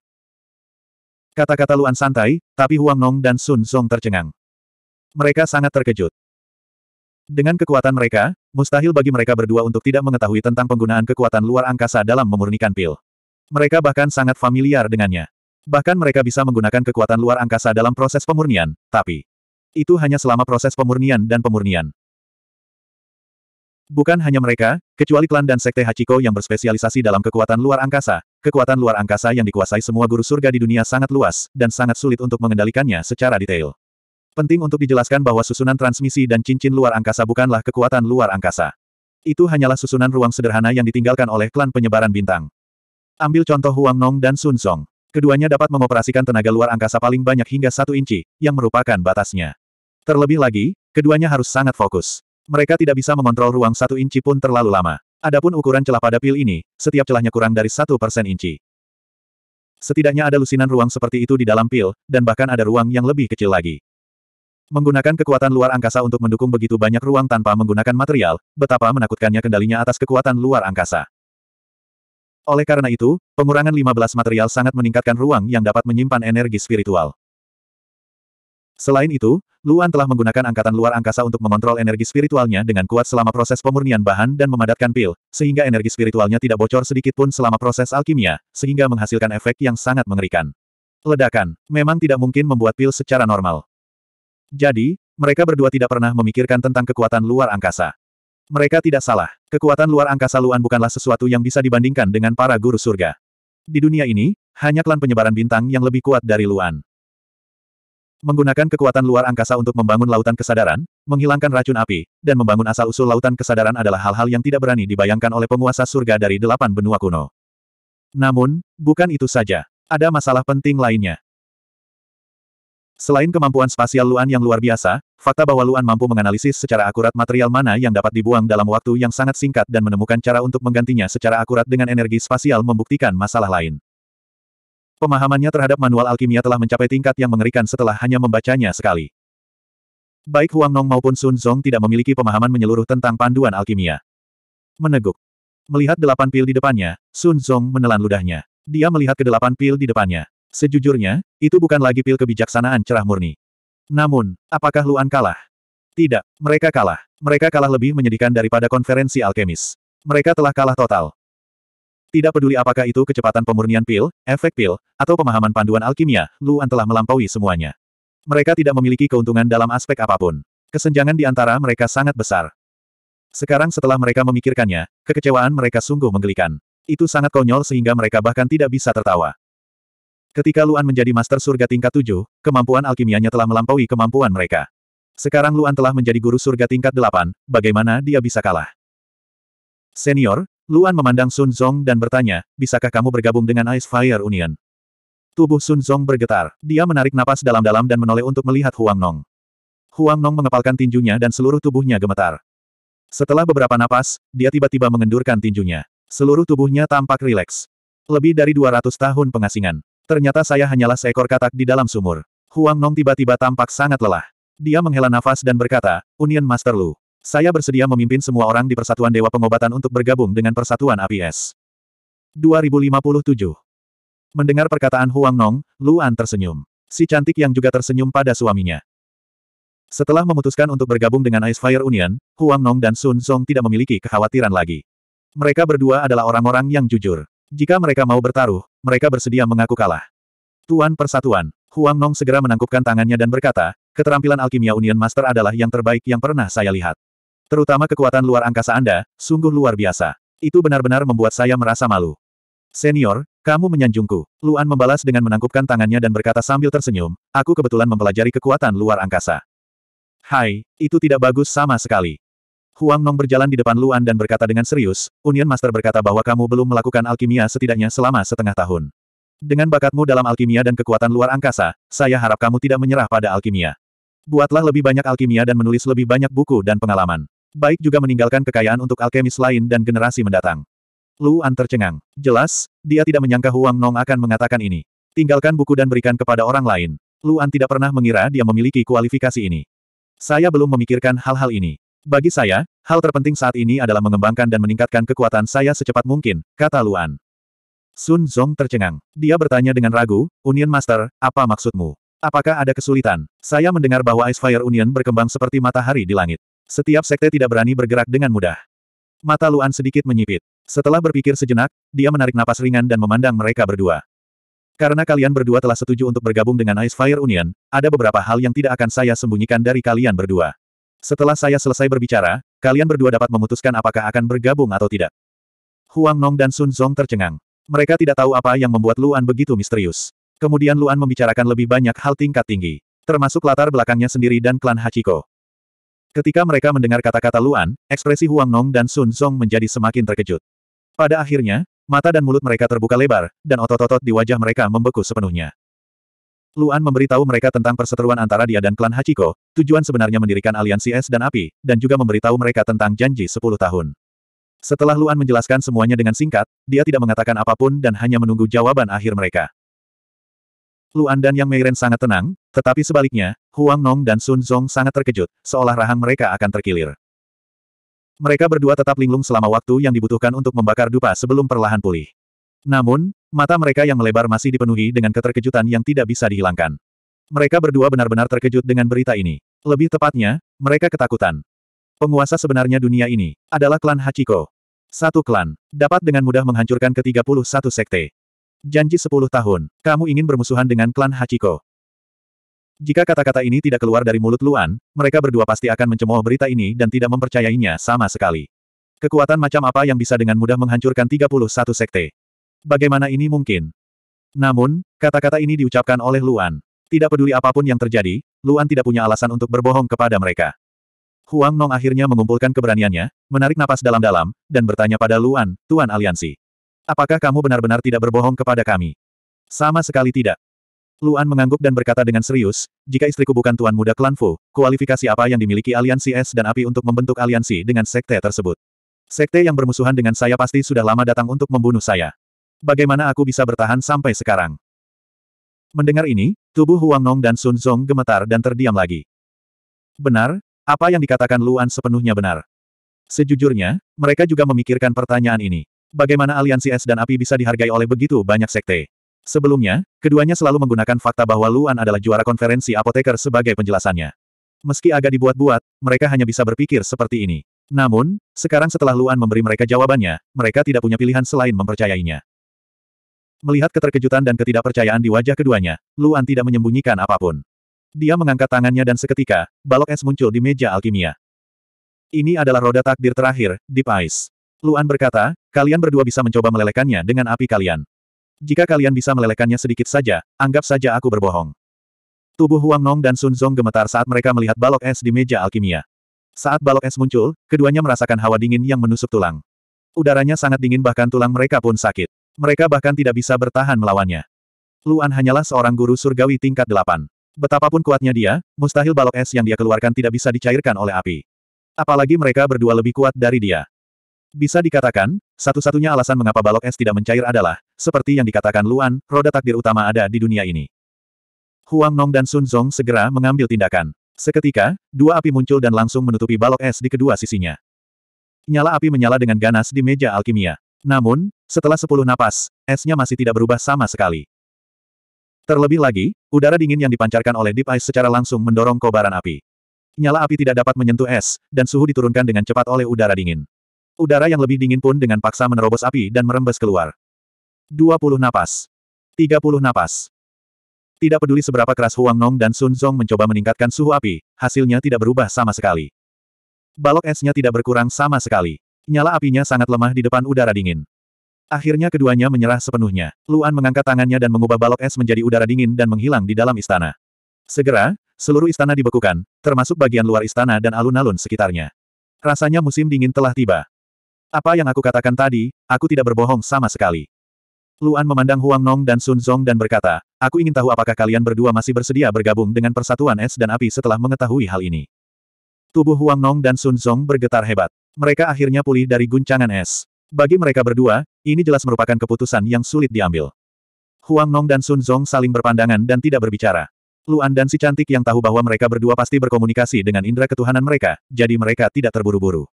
Kata-kata Luan santai, tapi Huang Nong dan Sun Song tercengang. Mereka sangat terkejut. Dengan kekuatan mereka, mustahil bagi mereka berdua untuk tidak mengetahui tentang penggunaan kekuatan luar angkasa dalam memurnikan pil. Mereka bahkan sangat familiar dengannya. Bahkan mereka bisa menggunakan kekuatan luar angkasa dalam proses pemurnian, tapi itu hanya selama proses pemurnian dan pemurnian. Bukan hanya mereka, kecuali klan dan sekte Hachiko yang berspesialisasi dalam kekuatan luar angkasa, kekuatan luar angkasa yang dikuasai semua guru surga di dunia sangat luas, dan sangat sulit untuk mengendalikannya secara detail. Penting untuk dijelaskan bahwa susunan transmisi dan cincin luar angkasa bukanlah kekuatan luar angkasa. Itu hanyalah susunan ruang sederhana yang ditinggalkan oleh klan penyebaran bintang. Ambil contoh Huang Nong dan Sun Song. Keduanya dapat mengoperasikan tenaga luar angkasa paling banyak hingga satu inci, yang merupakan batasnya. Terlebih lagi, keduanya harus sangat fokus. Mereka tidak bisa mengontrol ruang satu inci pun terlalu lama. Adapun ukuran celah pada pil ini, setiap celahnya kurang dari satu persen inci. Setidaknya ada lusinan ruang seperti itu di dalam pil, dan bahkan ada ruang yang lebih kecil lagi. Menggunakan kekuatan luar angkasa untuk mendukung begitu banyak ruang tanpa menggunakan material, betapa menakutkannya kendalinya atas kekuatan luar angkasa. Oleh karena itu, pengurangan 15 material sangat meningkatkan ruang yang dapat menyimpan energi spiritual. Selain itu, Luan telah menggunakan angkatan luar angkasa untuk mengontrol energi spiritualnya dengan kuat selama proses pemurnian bahan dan memadatkan pil, sehingga energi spiritualnya tidak bocor sedikit pun selama proses alkimia, sehingga menghasilkan efek yang sangat mengerikan. Ledakan, memang tidak mungkin membuat pil secara normal. Jadi, mereka berdua tidak pernah memikirkan tentang kekuatan luar angkasa. Mereka tidak salah, kekuatan luar angkasa Luan bukanlah sesuatu yang bisa dibandingkan dengan para guru surga. Di dunia ini, hanya klan penyebaran bintang yang lebih kuat dari Luan. Menggunakan kekuatan luar angkasa untuk membangun lautan kesadaran, menghilangkan racun api, dan membangun asal-usul lautan kesadaran adalah hal-hal yang tidak berani dibayangkan oleh penguasa surga dari delapan benua kuno. Namun, bukan itu saja. Ada masalah penting lainnya. Selain kemampuan spasial Luan yang luar biasa, fakta bahwa Luan mampu menganalisis secara akurat material mana yang dapat dibuang dalam waktu yang sangat singkat dan menemukan cara untuk menggantinya secara akurat dengan energi spasial membuktikan masalah lain. Pemahamannya terhadap manual alkimia telah mencapai tingkat yang mengerikan setelah hanya membacanya sekali. Baik Huang Nong maupun Sun Zong tidak memiliki pemahaman menyeluruh tentang panduan alkimia. Meneguk. Melihat delapan pil di depannya, Sun Zong menelan ludahnya. Dia melihat ke delapan pil di depannya. Sejujurnya, itu bukan lagi pil kebijaksanaan cerah murni. Namun, apakah Luan kalah? Tidak, mereka kalah. Mereka kalah lebih menyedihkan daripada konferensi alkemis. Mereka telah kalah total. Tidak peduli apakah itu kecepatan pemurnian pil, efek pil, atau pemahaman panduan alkimia, Luan telah melampaui semuanya. Mereka tidak memiliki keuntungan dalam aspek apapun. Kesenjangan di antara mereka sangat besar. Sekarang setelah mereka memikirkannya, kekecewaan mereka sungguh menggelikan. Itu sangat konyol sehingga mereka bahkan tidak bisa tertawa. Ketika Luan menjadi master surga tingkat 7, kemampuan alkimianya telah melampaui kemampuan mereka. Sekarang Luan telah menjadi guru surga tingkat 8, bagaimana dia bisa kalah? Senior, Luan memandang Sun Zong dan bertanya, bisakah kamu bergabung dengan Ice Fire Union? Tubuh Sun Zong bergetar. Dia menarik napas dalam-dalam dan menoleh untuk melihat Huang Nong. Huang Nong mengepalkan tinjunya dan seluruh tubuhnya gemetar. Setelah beberapa napas, dia tiba-tiba mengendurkan tinjunya. Seluruh tubuhnya tampak rileks. Lebih dari 200 tahun pengasingan. Ternyata saya hanyalah seekor katak di dalam sumur. Huang Nong tiba-tiba tampak sangat lelah. Dia menghela nafas dan berkata, Union Master Lu, saya bersedia memimpin semua orang di Persatuan Dewa Pengobatan untuk bergabung dengan Persatuan Aps. 2057 Mendengar perkataan Huang Nong, Luan tersenyum. Si cantik yang juga tersenyum pada suaminya. Setelah memutuskan untuk bergabung dengan Ice Fire Union, Huang Nong dan Sun Song tidak memiliki kekhawatiran lagi. Mereka berdua adalah orang-orang yang jujur. Jika mereka mau bertaruh, mereka bersedia mengaku kalah. Tuan Persatuan, Huang Nong segera menangkupkan tangannya dan berkata, keterampilan alkimia Union Master adalah yang terbaik yang pernah saya lihat. Terutama kekuatan luar angkasa Anda, sungguh luar biasa. Itu benar-benar membuat saya merasa malu. Senior, kamu menyanjungku. Luan membalas dengan menangkupkan tangannya dan berkata sambil tersenyum, aku kebetulan mempelajari kekuatan luar angkasa. Hai, itu tidak bagus sama sekali. Huang Nong berjalan di depan Luan dan berkata dengan serius, Union Master berkata bahwa kamu belum melakukan alkimia setidaknya selama setengah tahun. Dengan bakatmu dalam alkimia dan kekuatan luar angkasa, saya harap kamu tidak menyerah pada alkimia. Buatlah lebih banyak alkimia dan menulis lebih banyak buku dan pengalaman. Baik juga meninggalkan kekayaan untuk alkemis lain dan generasi mendatang. Luan tercengang. Jelas, dia tidak menyangka Huang Nong akan mengatakan ini. Tinggalkan buku dan berikan kepada orang lain. Luan tidak pernah mengira dia memiliki kualifikasi ini. Saya belum memikirkan hal-hal ini. Bagi saya, hal terpenting saat ini adalah mengembangkan dan meningkatkan kekuatan saya secepat mungkin, kata Luan. Sun Zong tercengang. Dia bertanya dengan ragu, Union Master, apa maksudmu? Apakah ada kesulitan? Saya mendengar bahwa Ice Fire Union berkembang seperti matahari di langit. Setiap sekte tidak berani bergerak dengan mudah. Mata Luan sedikit menyipit. Setelah berpikir sejenak, dia menarik napas ringan dan memandang mereka berdua. Karena kalian berdua telah setuju untuk bergabung dengan Ice Fire Union, ada beberapa hal yang tidak akan saya sembunyikan dari kalian berdua. Setelah saya selesai berbicara, kalian berdua dapat memutuskan apakah akan bergabung atau tidak. Huang Nong dan Sun Zong tercengang. Mereka tidak tahu apa yang membuat Luan begitu misterius. Kemudian Luan membicarakan lebih banyak hal tingkat tinggi, termasuk latar belakangnya sendiri dan klan Hachiko. Ketika mereka mendengar kata-kata Luan, ekspresi Huang Nong dan Sun Song menjadi semakin terkejut. Pada akhirnya, mata dan mulut mereka terbuka lebar, dan otot-otot di wajah mereka membeku sepenuhnya. Luan memberitahu mereka tentang perseteruan antara dia dan klan Hachiko, tujuan sebenarnya mendirikan aliansi es dan api, dan juga memberitahu mereka tentang janji 10 tahun. Setelah Luan menjelaskan semuanya dengan singkat, dia tidak mengatakan apapun dan hanya menunggu jawaban akhir mereka. Luan dan Yang Meiren sangat tenang, tetapi sebaliknya, Huang Nong dan Sun Zong sangat terkejut, seolah rahang mereka akan terkilir. Mereka berdua tetap linglung selama waktu yang dibutuhkan untuk membakar dupa sebelum perlahan pulih. Namun, mata mereka yang melebar masih dipenuhi dengan keterkejutan yang tidak bisa dihilangkan. Mereka berdua benar-benar terkejut dengan berita ini. Lebih tepatnya, mereka ketakutan. Penguasa sebenarnya dunia ini adalah klan Hachiko. Satu klan dapat dengan mudah menghancurkan ke-31 sekte. Janji sepuluh tahun. Kamu ingin bermusuhan dengan klan Hachiko. Jika kata-kata ini tidak keluar dari mulut Luan, mereka berdua pasti akan mencemooh berita ini dan tidak mempercayainya sama sekali. Kekuatan macam apa yang bisa dengan mudah menghancurkan 31 sekte? Bagaimana ini mungkin? Namun, kata-kata ini diucapkan oleh Luan. Tidak peduli apapun yang terjadi, Luan tidak punya alasan untuk berbohong kepada mereka. Huang Nong akhirnya mengumpulkan keberaniannya, menarik napas dalam-dalam, dan bertanya pada Luan, Tuan Aliansi. Apakah kamu benar-benar tidak berbohong kepada kami? Sama sekali tidak. Luan mengangguk dan berkata dengan serius, jika istriku bukan tuan muda klan Fu, kualifikasi apa yang dimiliki aliansi es dan api untuk membentuk aliansi dengan sekte tersebut? Sekte yang bermusuhan dengan saya pasti sudah lama datang untuk membunuh saya. Bagaimana aku bisa bertahan sampai sekarang? Mendengar ini, tubuh Huang Nong dan Sun Zong gemetar dan terdiam lagi. Benar, apa yang dikatakan Luan sepenuhnya benar. Sejujurnya, mereka juga memikirkan pertanyaan ini. Bagaimana aliansi es dan api bisa dihargai oleh begitu banyak sekte? Sebelumnya, keduanya selalu menggunakan fakta bahwa Luan adalah juara konferensi apoteker sebagai penjelasannya. Meski agak dibuat-buat, mereka hanya bisa berpikir seperti ini. Namun, sekarang setelah Luan memberi mereka jawabannya, mereka tidak punya pilihan selain mempercayainya. Melihat keterkejutan dan ketidakpercayaan di wajah keduanya, Luan tidak menyembunyikan apapun. Dia mengangkat tangannya dan seketika, balok es muncul di meja alkimia. Ini adalah roda takdir terakhir, di Pais. Luan berkata, kalian berdua bisa mencoba melelehkannya dengan api kalian. Jika kalian bisa melelehkannya sedikit saja, anggap saja aku berbohong. Tubuh Huang Nong dan Sun Zong gemetar saat mereka melihat balok es di meja alkimia. Saat balok es muncul, keduanya merasakan hawa dingin yang menusuk tulang. Udaranya sangat dingin bahkan tulang mereka pun sakit. Mereka bahkan tidak bisa bertahan melawannya. Luan hanyalah seorang guru surgawi tingkat delapan. Betapapun kuatnya dia, mustahil balok es yang dia keluarkan tidak bisa dicairkan oleh api. Apalagi mereka berdua lebih kuat dari dia. Bisa dikatakan, satu-satunya alasan mengapa balok es tidak mencair adalah, seperti yang dikatakan Luan, roda takdir utama ada di dunia ini. Huang Nong dan Sun Zong segera mengambil tindakan. Seketika, dua api muncul dan langsung menutupi balok es di kedua sisinya. Nyala api menyala dengan ganas di meja alkimia. Namun, setelah sepuluh napas, esnya masih tidak berubah sama sekali. Terlebih lagi, udara dingin yang dipancarkan oleh Deep Ice secara langsung mendorong kobaran api. Nyala api tidak dapat menyentuh es, dan suhu diturunkan dengan cepat oleh udara dingin. Udara yang lebih dingin pun dengan paksa menerobos api dan merembes keluar. 20 napas. 30 napas. Tidak peduli seberapa keras Huang Nong dan Sun Zong mencoba meningkatkan suhu api, hasilnya tidak berubah sama sekali. Balok esnya tidak berkurang sama sekali. Nyala apinya sangat lemah di depan udara dingin. Akhirnya keduanya menyerah sepenuhnya. Luan mengangkat tangannya dan mengubah balok es menjadi udara dingin dan menghilang di dalam istana. Segera, seluruh istana dibekukan, termasuk bagian luar istana dan alun-alun sekitarnya. Rasanya musim dingin telah tiba. Apa yang aku katakan tadi, aku tidak berbohong sama sekali. Luan memandang Huang Nong dan Sun Zong dan berkata, aku ingin tahu apakah kalian berdua masih bersedia bergabung dengan persatuan es dan api setelah mengetahui hal ini. Tubuh Huang Nong dan Sun Zong bergetar hebat. Mereka akhirnya pulih dari guncangan es. Bagi mereka berdua, ini jelas merupakan keputusan yang sulit diambil. Huang Nong dan Sun Zong saling berpandangan dan tidak berbicara. Luan dan si cantik yang tahu bahwa mereka berdua pasti berkomunikasi dengan indera ketuhanan mereka, jadi mereka tidak terburu-buru.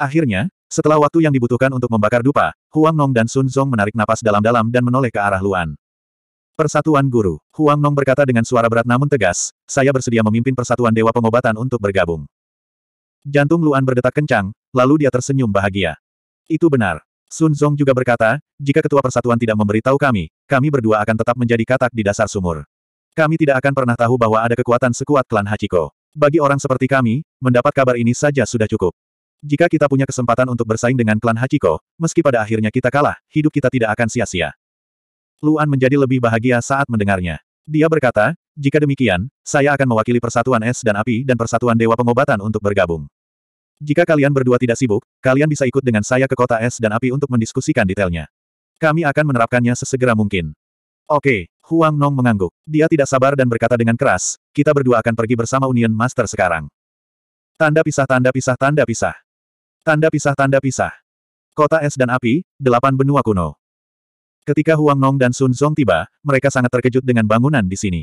Akhirnya, setelah waktu yang dibutuhkan untuk membakar dupa, Huang Nong dan Sun Zong menarik napas dalam-dalam dan menoleh ke arah Luan. Persatuan Guru, Huang Nong berkata dengan suara berat namun tegas, saya bersedia memimpin Persatuan Dewa Pengobatan untuk bergabung. Jantung Luan berdetak kencang, lalu dia tersenyum bahagia. Itu benar. Sun Zong juga berkata, jika ketua persatuan tidak memberitahu kami, kami berdua akan tetap menjadi katak di dasar sumur. Kami tidak akan pernah tahu bahwa ada kekuatan sekuat klan Hachiko. Bagi orang seperti kami, mendapat kabar ini saja sudah cukup. Jika kita punya kesempatan untuk bersaing dengan klan Hachiko, meski pada akhirnya kita kalah, hidup kita tidak akan sia-sia. Luan menjadi lebih bahagia saat mendengarnya. Dia berkata, jika demikian, saya akan mewakili Persatuan Es dan Api dan Persatuan Dewa Pengobatan untuk bergabung. Jika kalian berdua tidak sibuk, kalian bisa ikut dengan saya ke kota Es dan Api untuk mendiskusikan detailnya. Kami akan menerapkannya sesegera mungkin. Oke, Huang Nong mengangguk. Dia tidak sabar dan berkata dengan keras, kita berdua akan pergi bersama Union Master sekarang. Tanda pisah tanda pisah tanda pisah. Tanda pisah-tanda pisah. Kota es dan api, delapan benua kuno. Ketika Huang Nong dan Sun Zong tiba, mereka sangat terkejut dengan bangunan di sini.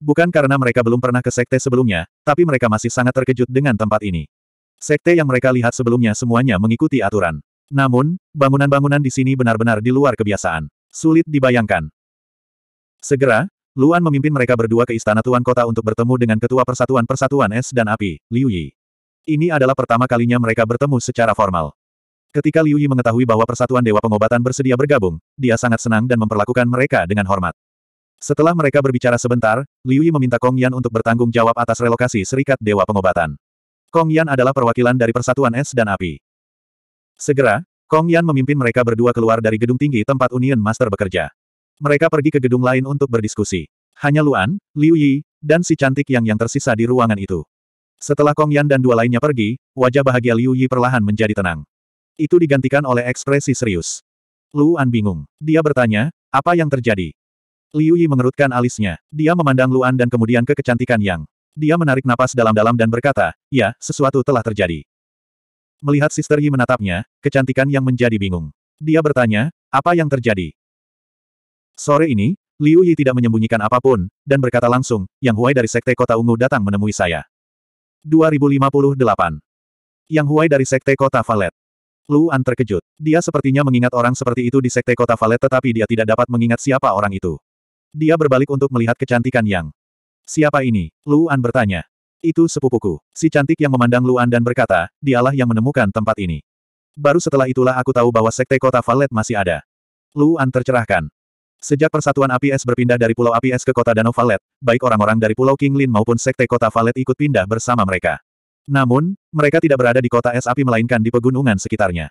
Bukan karena mereka belum pernah ke sekte sebelumnya, tapi mereka masih sangat terkejut dengan tempat ini. Sekte yang mereka lihat sebelumnya semuanya mengikuti aturan. Namun, bangunan-bangunan di sini benar-benar di luar kebiasaan. Sulit dibayangkan. Segera, Luan memimpin mereka berdua ke istana Tuan Kota untuk bertemu dengan Ketua Persatuan Persatuan Es dan Api, Liu Yi. Ini adalah pertama kalinya mereka bertemu secara formal. Ketika Liu Yi mengetahui bahwa Persatuan Dewa Pengobatan bersedia bergabung, dia sangat senang dan memperlakukan mereka dengan hormat. Setelah mereka berbicara sebentar, Liu Yi meminta Kong Yan untuk bertanggung jawab atas relokasi Serikat Dewa Pengobatan. Kong Yan adalah perwakilan dari Persatuan Es dan Api. Segera, Kong Yan memimpin mereka berdua keluar dari gedung tinggi tempat Union Master bekerja. Mereka pergi ke gedung lain untuk berdiskusi. Hanya Luan, Liu Yi, dan si cantik yang yang tersisa di ruangan itu. Setelah Kong Yan dan dua lainnya pergi, wajah bahagia Liu Yi perlahan menjadi tenang. Itu digantikan oleh ekspresi serius. Luan bingung. Dia bertanya, apa yang terjadi? Liu Yi mengerutkan alisnya. Dia memandang Luan dan kemudian ke kecantikan Yang. Dia menarik napas dalam-dalam dan berkata, ya, sesuatu telah terjadi. Melihat Sister Yi menatapnya, kecantikan Yang menjadi bingung. Dia bertanya, apa yang terjadi? Sore ini, Liu Yi tidak menyembunyikan apapun, dan berkata langsung, Yang Huai dari Sekte Kota Ungu datang menemui saya. 2058. Yang Huai dari Sekte Kota Valet. Luan terkejut. Dia sepertinya mengingat orang seperti itu di Sekte Kota Valet tetapi dia tidak dapat mengingat siapa orang itu. Dia berbalik untuk melihat kecantikan Yang. Siapa ini? Luan bertanya. Itu sepupuku. Si cantik yang memandang Luan dan berkata, dialah yang menemukan tempat ini. Baru setelah itulah aku tahu bahwa Sekte Kota Valet masih ada. Luan tercerahkan. Sejak persatuan APS berpindah dari pulau APS ke kota Danau Valet, baik orang-orang dari pulau Kinglin maupun sekte kota Valet ikut pindah bersama mereka. Namun, mereka tidak berada di kota es api melainkan di pegunungan sekitarnya.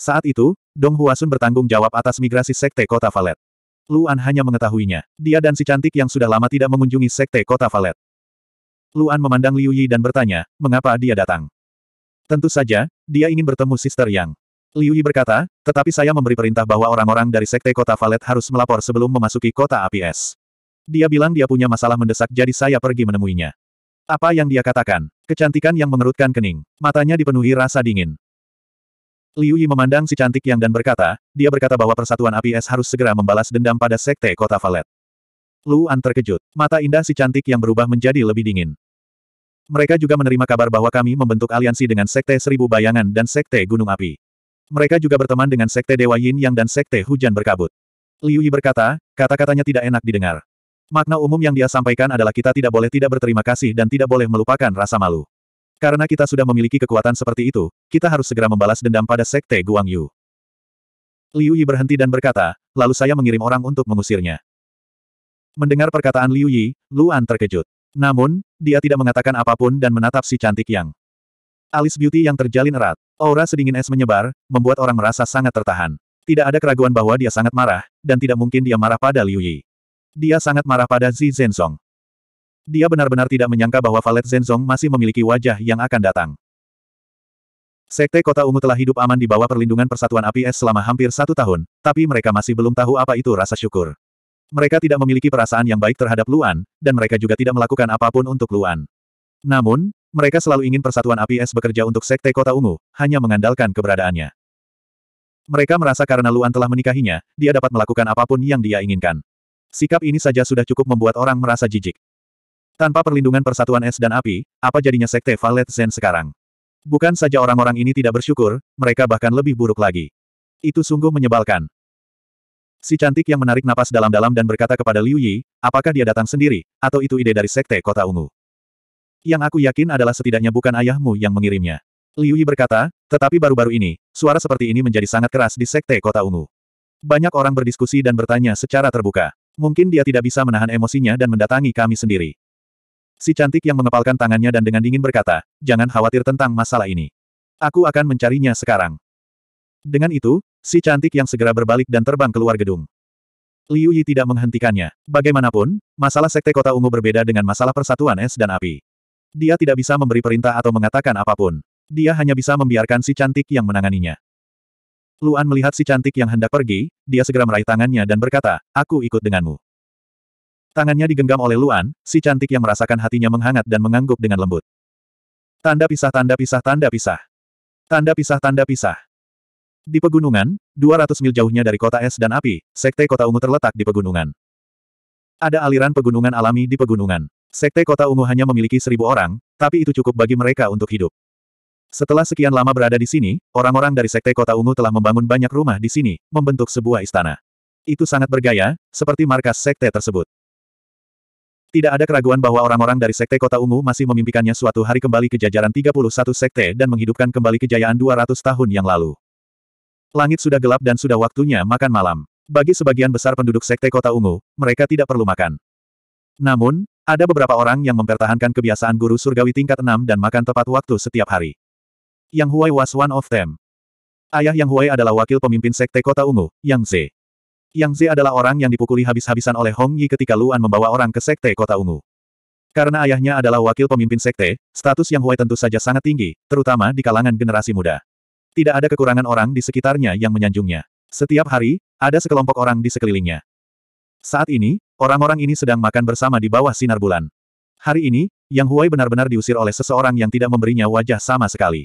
Saat itu, Dong Huasun bertanggung jawab atas migrasi sekte kota Valet. Luan hanya mengetahuinya. Dia dan si cantik yang sudah lama tidak mengunjungi sekte kota Valet. Luan memandang Liu Yi dan bertanya, mengapa dia datang? Tentu saja, dia ingin bertemu Sister Yang. Liu Yi berkata, tetapi saya memberi perintah bahwa orang-orang dari Sekte Kota Valet harus melapor sebelum memasuki kota APS. Dia bilang dia punya masalah mendesak jadi saya pergi menemuinya. Apa yang dia katakan? Kecantikan yang mengerutkan kening. Matanya dipenuhi rasa dingin. Liu Yi memandang si cantik yang dan berkata, dia berkata bahwa persatuan APS harus segera membalas dendam pada Sekte Kota Valet. Lu An terkejut. Mata indah si cantik yang berubah menjadi lebih dingin. Mereka juga menerima kabar bahwa kami membentuk aliansi dengan Sekte Seribu Bayangan dan Sekte Gunung Api. Mereka juga berteman dengan Sekte Dewa Yin Yang dan Sekte Hujan Berkabut. Liu Yi berkata, kata-katanya tidak enak didengar. Makna umum yang dia sampaikan adalah kita tidak boleh tidak berterima kasih dan tidak boleh melupakan rasa malu. Karena kita sudah memiliki kekuatan seperti itu, kita harus segera membalas dendam pada Sekte Guang Yu. Liu Yi berhenti dan berkata, lalu saya mengirim orang untuk mengusirnya. Mendengar perkataan Liu Yi, Luan terkejut. Namun, dia tidak mengatakan apapun dan menatap si cantik yang. Alis beauty yang terjalin erat. Aura sedingin es menyebar, membuat orang merasa sangat tertahan. Tidak ada keraguan bahwa dia sangat marah, dan tidak mungkin dia marah pada Liu Yi. Dia sangat marah pada Zi Zenzong. Dia benar-benar tidak menyangka bahwa Valet Zenzong masih memiliki wajah yang akan datang. Sekte Kota Ungu telah hidup aman di bawah perlindungan Persatuan Api Es selama hampir satu tahun, tapi mereka masih belum tahu apa itu rasa syukur. Mereka tidak memiliki perasaan yang baik terhadap Luan, dan mereka juga tidak melakukan apapun untuk Luan. Namun, mereka selalu ingin persatuan api es bekerja untuk sekte kota ungu, hanya mengandalkan keberadaannya. Mereka merasa karena Luan telah menikahinya, dia dapat melakukan apapun yang dia inginkan. Sikap ini saja sudah cukup membuat orang merasa jijik. Tanpa perlindungan persatuan es dan api, apa jadinya sekte Valet Zen sekarang? Bukan saja orang-orang ini tidak bersyukur, mereka bahkan lebih buruk lagi. Itu sungguh menyebalkan. Si cantik yang menarik napas dalam-dalam dan berkata kepada Liu Yi, apakah dia datang sendiri, atau itu ide dari sekte kota ungu? Yang aku yakin adalah setidaknya bukan ayahmu yang mengirimnya. Liu Yi berkata, tetapi baru-baru ini, suara seperti ini menjadi sangat keras di Sekte Kota Ungu. Banyak orang berdiskusi dan bertanya secara terbuka. Mungkin dia tidak bisa menahan emosinya dan mendatangi kami sendiri. Si cantik yang mengepalkan tangannya dan dengan dingin berkata, jangan khawatir tentang masalah ini. Aku akan mencarinya sekarang. Dengan itu, si cantik yang segera berbalik dan terbang keluar gedung. Liu Yi tidak menghentikannya. Bagaimanapun, masalah Sekte Kota Ungu berbeda dengan masalah persatuan es dan api. Dia tidak bisa memberi perintah atau mengatakan apapun. Dia hanya bisa membiarkan si cantik yang menanganinya. Luan melihat si cantik yang hendak pergi, dia segera meraih tangannya dan berkata, aku ikut denganmu. Tangannya digenggam oleh Luan, si cantik yang merasakan hatinya menghangat dan mengangguk dengan lembut. Tanda pisah tanda pisah tanda pisah. Tanda pisah tanda pisah. Di pegunungan, 200 mil jauhnya dari kota es dan api, sekte kota ungu terletak di pegunungan. Ada aliran pegunungan alami di pegunungan. Sekte Kota Ungu hanya memiliki seribu orang, tapi itu cukup bagi mereka untuk hidup. Setelah sekian lama berada di sini, orang-orang dari Sekte Kota Ungu telah membangun banyak rumah di sini, membentuk sebuah istana. Itu sangat bergaya, seperti markas Sekte tersebut. Tidak ada keraguan bahwa orang-orang dari Sekte Kota Ungu masih memimpikannya suatu hari kembali ke jajaran 31 Sekte dan menghidupkan kembali kejayaan 200 tahun yang lalu. Langit sudah gelap dan sudah waktunya makan malam. Bagi sebagian besar penduduk Sekte Kota Ungu, mereka tidak perlu makan. Namun, ada beberapa orang yang mempertahankan kebiasaan guru surgawi tingkat 6 dan makan tepat waktu setiap hari. Yang Huai was one of them. Ayah Yang Huai adalah wakil pemimpin sekte kota ungu, Yang Ze. Yang Ze adalah orang yang dipukuli habis-habisan oleh Hong Yi ketika Luan membawa orang ke sekte kota ungu. Karena ayahnya adalah wakil pemimpin sekte, status Yang Huai tentu saja sangat tinggi, terutama di kalangan generasi muda. Tidak ada kekurangan orang di sekitarnya yang menyanjungnya. Setiap hari, ada sekelompok orang di sekelilingnya. Saat ini, Orang-orang ini sedang makan bersama di bawah sinar bulan. Hari ini, Yang Huai benar-benar diusir oleh seseorang yang tidak memberinya wajah sama sekali.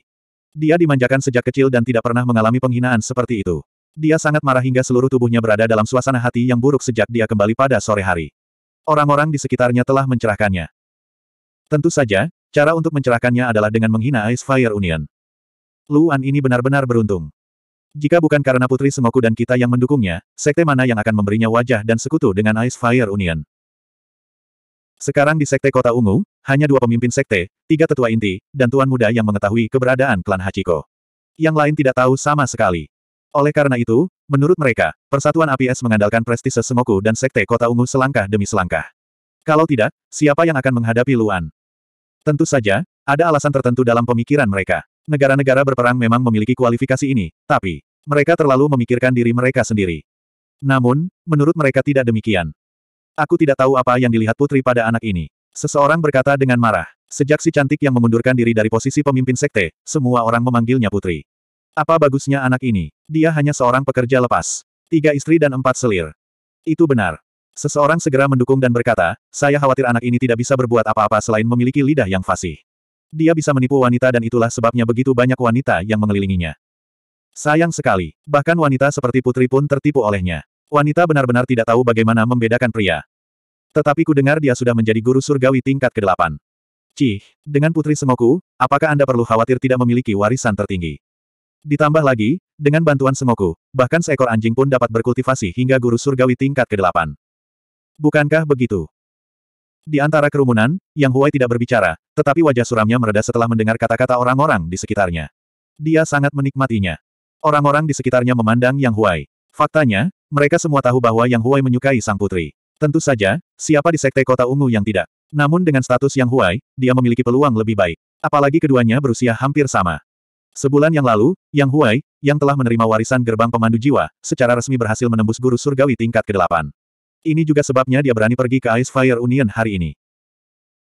Dia dimanjakan sejak kecil dan tidak pernah mengalami penghinaan seperti itu. Dia sangat marah hingga seluruh tubuhnya berada dalam suasana hati yang buruk sejak dia kembali pada sore hari. Orang-orang di sekitarnya telah mencerahkannya. Tentu saja, cara untuk mencerahkannya adalah dengan menghina Ice Fire Union. Luan ini benar-benar beruntung. Jika bukan karena Putri Semoku dan kita yang mendukungnya, sekte mana yang akan memberinya wajah dan sekutu dengan Ice Fire Union? Sekarang di sekte Kota Ungu, hanya dua pemimpin sekte, tiga tetua inti, dan tuan muda yang mengetahui keberadaan klan Hachiko. Yang lain tidak tahu sama sekali. Oleh karena itu, menurut mereka, Persatuan APS mengandalkan prestise Semoku dan sekte Kota Ungu selangkah demi selangkah. Kalau tidak, siapa yang akan menghadapi Luan? Tentu saja, ada alasan tertentu dalam pemikiran mereka. Negara-negara berperang memang memiliki kualifikasi ini, tapi mereka terlalu memikirkan diri mereka sendiri. Namun, menurut mereka tidak demikian. Aku tidak tahu apa yang dilihat putri pada anak ini. Seseorang berkata dengan marah. Sejak si cantik yang mengundurkan diri dari posisi pemimpin sekte, semua orang memanggilnya putri. Apa bagusnya anak ini? Dia hanya seorang pekerja lepas. Tiga istri dan empat selir. Itu benar. Seseorang segera mendukung dan berkata, saya khawatir anak ini tidak bisa berbuat apa-apa selain memiliki lidah yang fasih. Dia bisa menipu wanita dan itulah sebabnya begitu banyak wanita yang mengelilinginya. Sayang sekali, bahkan wanita seperti putri pun tertipu olehnya. Wanita benar-benar tidak tahu bagaimana membedakan pria. Tetapi ku dengar dia sudah menjadi guru surgawi tingkat ke-8. Cih, dengan putri semoku, apakah Anda perlu khawatir tidak memiliki warisan tertinggi? Ditambah lagi, dengan bantuan semoku, bahkan seekor anjing pun dapat berkultivasi hingga guru surgawi tingkat ke-8. Bukankah begitu? Di antara kerumunan, Yang Huai tidak berbicara, tetapi wajah suramnya mereda setelah mendengar kata-kata orang-orang di sekitarnya. Dia sangat menikmatinya. Orang-orang di sekitarnya memandang Yang Huai. Faktanya, mereka semua tahu bahwa Yang Huai menyukai sang putri. Tentu saja, siapa di sekte kota ungu yang tidak. Namun dengan status Yang Huai, dia memiliki peluang lebih baik. Apalagi keduanya berusia hampir sama. Sebulan yang lalu, Yang Huai, yang telah menerima warisan gerbang pemandu jiwa, secara resmi berhasil menembus guru surgawi tingkat ke-8. Ini juga sebabnya dia berani pergi ke Ice Fire Union hari ini.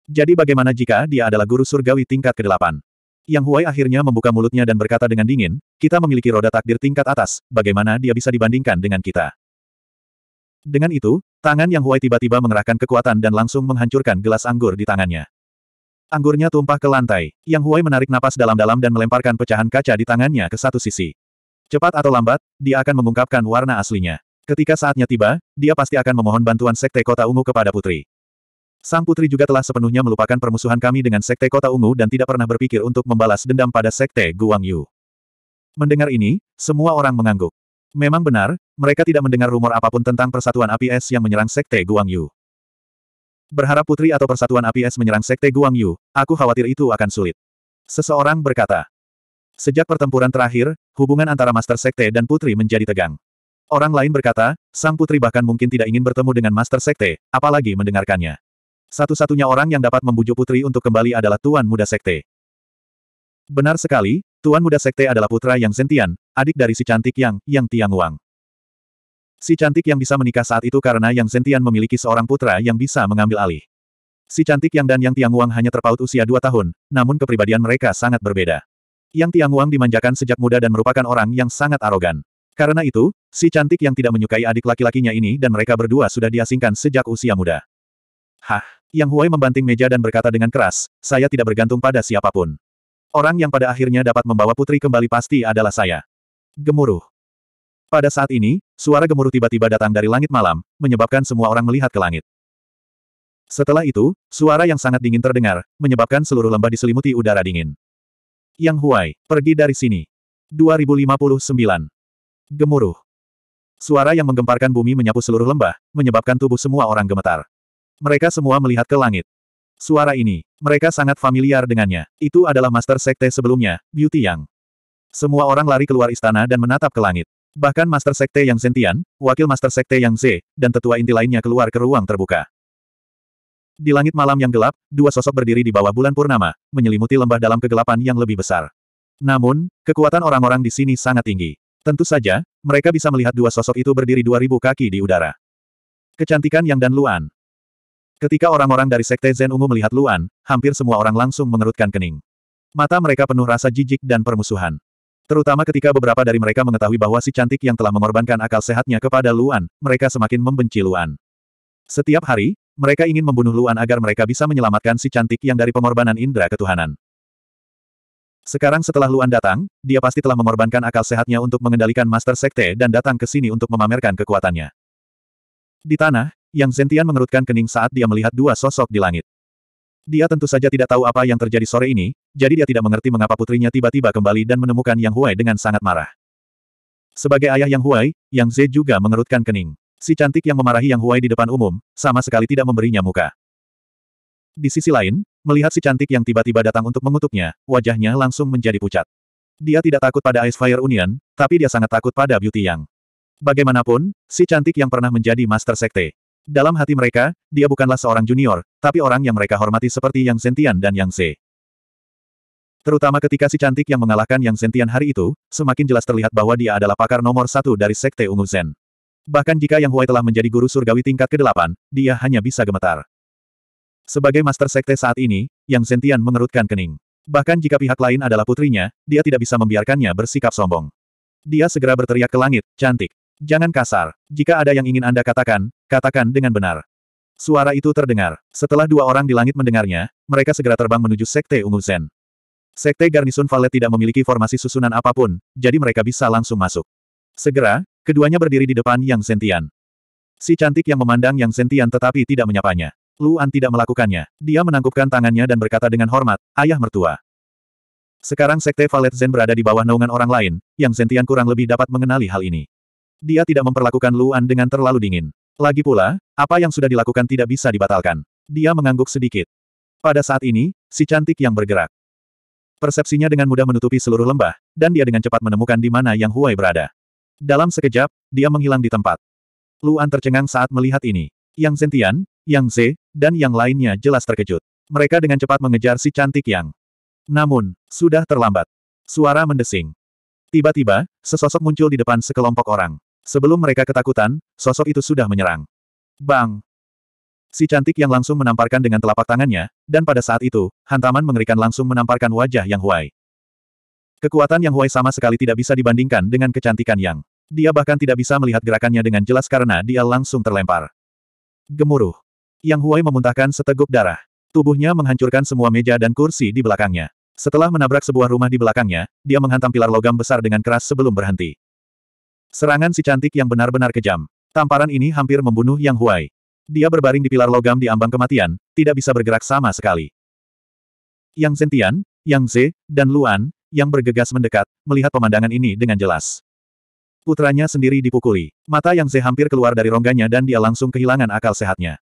Jadi bagaimana jika dia adalah guru surgawi tingkat ke-8? Yang Huai akhirnya membuka mulutnya dan berkata dengan dingin, kita memiliki roda takdir tingkat atas, bagaimana dia bisa dibandingkan dengan kita? Dengan itu, tangan Yang Huai tiba-tiba mengerahkan kekuatan dan langsung menghancurkan gelas anggur di tangannya. Anggurnya tumpah ke lantai. Yang Huai menarik napas dalam-dalam dan melemparkan pecahan kaca di tangannya ke satu sisi. Cepat atau lambat, dia akan mengungkapkan warna aslinya. Ketika saatnya tiba, dia pasti akan memohon bantuan Sekte Kota Ungu kepada Putri. Sang Putri juga telah sepenuhnya melupakan permusuhan kami dengan Sekte Kota Ungu dan tidak pernah berpikir untuk membalas dendam pada Sekte Guang Yu. Mendengar ini, semua orang mengangguk. Memang benar, mereka tidak mendengar rumor apapun tentang persatuan api es yang menyerang Sekte Guang Yu. Berharap Putri atau persatuan api es menyerang Sekte Guang Yu, aku khawatir itu akan sulit. Seseorang berkata. Sejak pertempuran terakhir, hubungan antara Master Sekte dan Putri menjadi tegang. Orang lain berkata, sang putri bahkan mungkin tidak ingin bertemu dengan Master Sekte, apalagi mendengarkannya. Satu-satunya orang yang dapat membujuk putri untuk kembali adalah Tuan Muda Sekte. Benar sekali, Tuan Muda Sekte adalah putra yang sentian, adik dari si cantik yang, yang Tiang Wang. Si cantik yang bisa menikah saat itu karena yang sentian memiliki seorang putra yang bisa mengambil alih. Si cantik yang dan yang Tiang Wang hanya terpaut usia dua tahun, namun kepribadian mereka sangat berbeda. Yang Tiang Wang dimanjakan sejak muda dan merupakan orang yang sangat arogan. Karena itu, si cantik yang tidak menyukai adik laki-lakinya ini dan mereka berdua sudah diasingkan sejak usia muda. Hah, Yang Huai membanting meja dan berkata dengan keras, saya tidak bergantung pada siapapun. Orang yang pada akhirnya dapat membawa putri kembali pasti adalah saya. Gemuruh. Pada saat ini, suara gemuruh tiba-tiba datang dari langit malam, menyebabkan semua orang melihat ke langit. Setelah itu, suara yang sangat dingin terdengar, menyebabkan seluruh lembah diselimuti udara dingin. Yang Huai, pergi dari sini. 2059 Gemuruh. Suara yang menggemparkan bumi menyapu seluruh lembah, menyebabkan tubuh semua orang gemetar. Mereka semua melihat ke langit. Suara ini, mereka sangat familiar dengannya. Itu adalah Master Sekte sebelumnya, Beauty Yang. Semua orang lari keluar istana dan menatap ke langit. Bahkan Master Sekte Yang Sentian, Wakil Master Sekte Yang Z, dan tetua inti lainnya keluar ke ruang terbuka. Di langit malam yang gelap, dua sosok berdiri di bawah bulan purnama, menyelimuti lembah dalam kegelapan yang lebih besar. Namun, kekuatan orang-orang di sini sangat tinggi. Tentu saja, mereka bisa melihat dua sosok itu berdiri 2000 kaki di udara. Kecantikan Yang dan Luan. Ketika orang-orang dari Sekte Zen Ungu melihat Luan, hampir semua orang langsung mengerutkan kening. Mata mereka penuh rasa jijik dan permusuhan. Terutama ketika beberapa dari mereka mengetahui bahwa si cantik yang telah mengorbankan akal sehatnya kepada Luan, mereka semakin membenci Luan. Setiap hari, mereka ingin membunuh Luan agar mereka bisa menyelamatkan si cantik yang dari pengorbanan indera ketuhanan. Sekarang setelah Luan datang, dia pasti telah mengorbankan akal sehatnya untuk mengendalikan Master Sekte dan datang ke sini untuk memamerkan kekuatannya. Di tanah, Yang Zentian mengerutkan kening saat dia melihat dua sosok di langit. Dia tentu saja tidak tahu apa yang terjadi sore ini, jadi dia tidak mengerti mengapa putrinya tiba-tiba kembali dan menemukan Yang Huai dengan sangat marah. Sebagai ayah Yang Huai, Yang Ze juga mengerutkan kening. Si cantik yang memarahi Yang Huai di depan umum, sama sekali tidak memberinya muka. Di sisi lain, Melihat si cantik yang tiba-tiba datang untuk mengutuknya, wajahnya langsung menjadi pucat. Dia tidak takut pada Ice Fire Union, tapi dia sangat takut pada Beauty Yang. Bagaimanapun, si cantik yang pernah menjadi Master Sekte. Dalam hati mereka, dia bukanlah seorang junior, tapi orang yang mereka hormati seperti Yang Sentian dan Yang Se. Terutama ketika si cantik yang mengalahkan Yang Sentian hari itu, semakin jelas terlihat bahwa dia adalah pakar nomor satu dari Sekte Ungu Zen. Bahkan jika Yang Huai telah menjadi guru surgawi tingkat ke-8, dia hanya bisa gemetar. Sebagai master sekte saat ini, Yang Zentian mengerutkan kening. Bahkan jika pihak lain adalah putrinya, dia tidak bisa membiarkannya bersikap sombong. Dia segera berteriak ke langit, cantik. Jangan kasar. Jika ada yang ingin Anda katakan, katakan dengan benar. Suara itu terdengar. Setelah dua orang di langit mendengarnya, mereka segera terbang menuju Sekte Ungu Zen. Sekte Garnison Valet tidak memiliki formasi susunan apapun, jadi mereka bisa langsung masuk. Segera, keduanya berdiri di depan Yang Sentian. Si cantik yang memandang Yang Sentian tetapi tidak menyapanya. Luan tidak melakukannya. Dia menangkupkan tangannya dan berkata dengan hormat, ayah mertua. Sekarang Sekte Valet Zen berada di bawah naungan orang lain, yang Zentian kurang lebih dapat mengenali hal ini. Dia tidak memperlakukan Luan dengan terlalu dingin. Lagi pula, apa yang sudah dilakukan tidak bisa dibatalkan. Dia mengangguk sedikit. Pada saat ini, si cantik yang bergerak. Persepsinya dengan mudah menutupi seluruh lembah, dan dia dengan cepat menemukan di mana Yang Huai berada. Dalam sekejap, dia menghilang di tempat. Luan tercengang saat melihat ini. Yang Zentian, yang Ze, dan yang lainnya jelas terkejut. Mereka dengan cepat mengejar si cantik Yang. Namun, sudah terlambat. Suara mendesing. Tiba-tiba, sesosok muncul di depan sekelompok orang. Sebelum mereka ketakutan, sosok itu sudah menyerang. Bang! Si cantik yang langsung menamparkan dengan telapak tangannya, dan pada saat itu, hantaman mengerikan langsung menamparkan wajah Yang Huai. Kekuatan Yang Huai sama sekali tidak bisa dibandingkan dengan kecantikan Yang. Dia bahkan tidak bisa melihat gerakannya dengan jelas karena dia langsung terlempar. Gemuruh. Yang Huai memuntahkan seteguk darah. Tubuhnya menghancurkan semua meja dan kursi di belakangnya. Setelah menabrak sebuah rumah di belakangnya, dia menghantam pilar logam besar dengan keras sebelum berhenti. Serangan si cantik yang benar-benar kejam. Tamparan ini hampir membunuh Yang Huai. Dia berbaring di pilar logam di ambang kematian, tidak bisa bergerak sama sekali. Yang Zentian, Yang Ze, dan Luan, yang bergegas mendekat, melihat pemandangan ini dengan jelas. Putranya sendiri dipukuli. Mata Yang Ze hampir keluar dari rongganya dan dia langsung kehilangan akal sehatnya.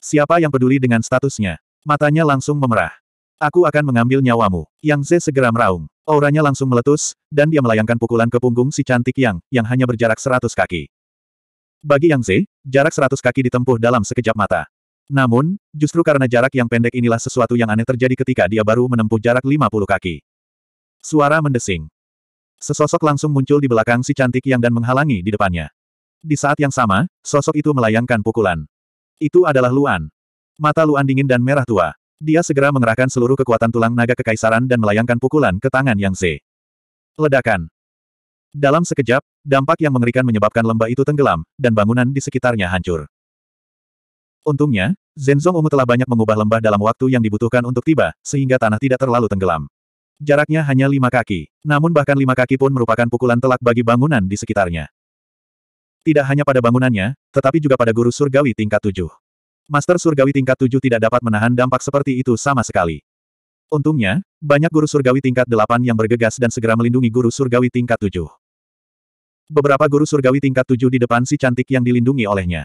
Siapa yang peduli dengan statusnya? Matanya langsung memerah. Aku akan mengambil nyawamu. Yang Ze segera meraung. Auranya langsung meletus, dan dia melayangkan pukulan ke punggung si cantik yang, yang hanya berjarak seratus kaki. Bagi Yang Ze, jarak seratus kaki ditempuh dalam sekejap mata. Namun, justru karena jarak yang pendek inilah sesuatu yang aneh terjadi ketika dia baru menempuh jarak lima puluh kaki. Suara mendesing. Sesosok langsung muncul di belakang si cantik yang dan menghalangi di depannya. Di saat yang sama, sosok itu melayangkan pukulan. Itu adalah Luan. Mata Luan dingin dan merah tua. Dia segera mengerahkan seluruh kekuatan tulang naga kekaisaran dan melayangkan pukulan ke tangan Yang Ze. Ledakan. Dalam sekejap, dampak yang mengerikan menyebabkan lembah itu tenggelam, dan bangunan di sekitarnya hancur. Untungnya, Zenzong Ungu telah banyak mengubah lembah dalam waktu yang dibutuhkan untuk tiba, sehingga tanah tidak terlalu tenggelam. Jaraknya hanya lima kaki, namun bahkan lima kaki pun merupakan pukulan telak bagi bangunan di sekitarnya. Tidak hanya pada bangunannya, tetapi juga pada guru surgawi tingkat tujuh. Master surgawi tingkat tujuh tidak dapat menahan dampak seperti itu sama sekali. Untungnya, banyak guru surgawi tingkat delapan yang bergegas dan segera melindungi guru surgawi tingkat tujuh. Beberapa guru surgawi tingkat tujuh di depan si cantik yang dilindungi olehnya.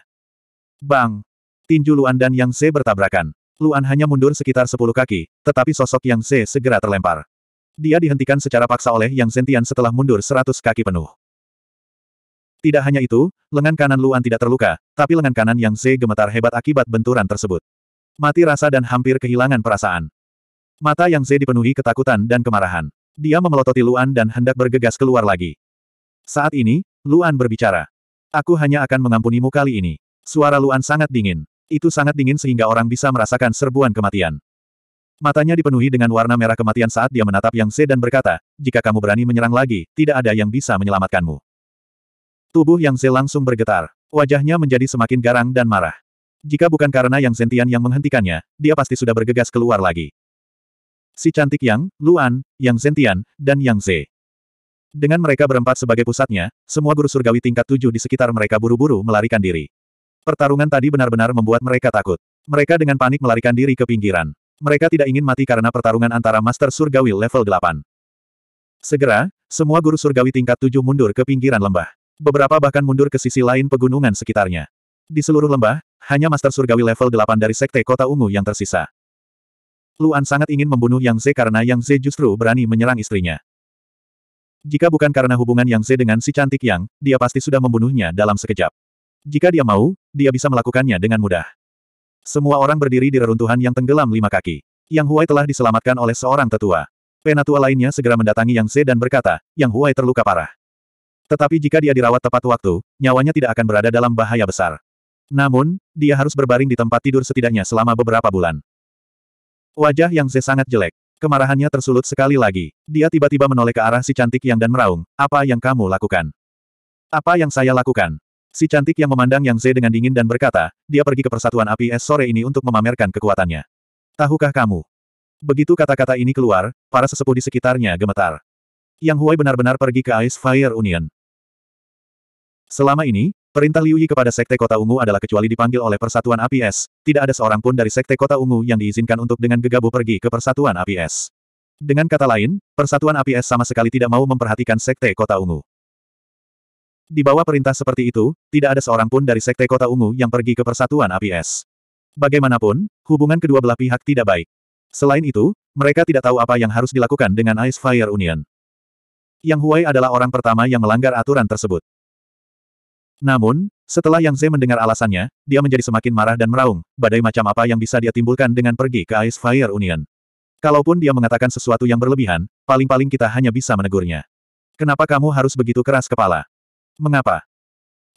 Bang! Tinju Luan dan Yang Se bertabrakan. Luan hanya mundur sekitar sepuluh kaki, tetapi sosok Yang Se segera terlempar. Dia dihentikan secara paksa oleh Yang Zentian setelah mundur seratus kaki penuh. Tidak hanya itu, lengan kanan Luan tidak terluka, tapi lengan kanan yang Ze gemetar hebat akibat benturan tersebut. Mati rasa dan hampir kehilangan perasaan. Mata yang Ze dipenuhi ketakutan dan kemarahan. Dia memelototi Luan dan hendak bergegas keluar lagi. Saat ini, Luan berbicara. Aku hanya akan mengampunimu kali ini. Suara Luan sangat dingin. Itu sangat dingin sehingga orang bisa merasakan serbuan kematian. Matanya dipenuhi dengan warna merah kematian saat dia menatap Yang Ze dan berkata, jika kamu berani menyerang lagi, tidak ada yang bisa menyelamatkanmu. Tubuh Yang Ze langsung bergetar. Wajahnya menjadi semakin garang dan marah. Jika bukan karena Yang Zentian yang menghentikannya, dia pasti sudah bergegas keluar lagi. Si cantik Yang, Luan, Yang Zentian, dan Yang Ze. Dengan mereka berempat sebagai pusatnya, semua guru surgawi tingkat tujuh di sekitar mereka buru-buru melarikan diri. Pertarungan tadi benar-benar membuat mereka takut. Mereka dengan panik melarikan diri ke pinggiran. Mereka tidak ingin mati karena pertarungan antara Master Surgawi level 8. Segera, semua guru surgawi tingkat tujuh mundur ke pinggiran lembah. Beberapa bahkan mundur ke sisi lain pegunungan sekitarnya. Di seluruh lembah, hanya Master Surgawi level 8 dari Sekte Kota Ungu yang tersisa. Luan sangat ingin membunuh Yang Ze karena Yang Ze justru berani menyerang istrinya. Jika bukan karena hubungan Yang Ze dengan si cantik Yang, dia pasti sudah membunuhnya dalam sekejap. Jika dia mau, dia bisa melakukannya dengan mudah. Semua orang berdiri di reruntuhan yang tenggelam lima kaki. Yang Huai telah diselamatkan oleh seorang tetua. Penatua lainnya segera mendatangi Yang Ze dan berkata, Yang Huai terluka parah. Tetapi jika dia dirawat tepat waktu, nyawanya tidak akan berada dalam bahaya besar. Namun, dia harus berbaring di tempat tidur setidaknya selama beberapa bulan. Wajah yang Ze sangat jelek. Kemarahannya tersulut sekali lagi. Dia tiba-tiba menoleh ke arah si cantik yang dan meraung, apa yang kamu lakukan? Apa yang saya lakukan? Si cantik yang memandang Yang Ze dengan dingin dan berkata, dia pergi ke persatuan api es sore ini untuk memamerkan kekuatannya. Tahukah kamu? Begitu kata-kata ini keluar, para sesepuh di sekitarnya gemetar. Yang Huai benar-benar pergi ke Ice Fire Union. Selama ini, perintah Liu Yi kepada Sekte Kota Ungu adalah kecuali dipanggil oleh Persatuan APS, tidak ada seorang pun dari Sekte Kota Ungu yang diizinkan untuk dengan gegabah pergi ke Persatuan APS. Dengan kata lain, Persatuan APS sama sekali tidak mau memperhatikan Sekte Kota Ungu. Di bawah perintah seperti itu, tidak ada seorang pun dari Sekte Kota Ungu yang pergi ke Persatuan APS. Bagaimanapun, hubungan kedua belah pihak tidak baik. Selain itu, mereka tidak tahu apa yang harus dilakukan dengan Ice Fire Union. Yang Huai adalah orang pertama yang melanggar aturan tersebut. Namun, setelah Yang Ze mendengar alasannya, dia menjadi semakin marah dan meraung, badai macam apa yang bisa dia timbulkan dengan pergi ke Ice Fire Union. Kalaupun dia mengatakan sesuatu yang berlebihan, paling-paling kita hanya bisa menegurnya. Kenapa kamu harus begitu keras kepala? Mengapa?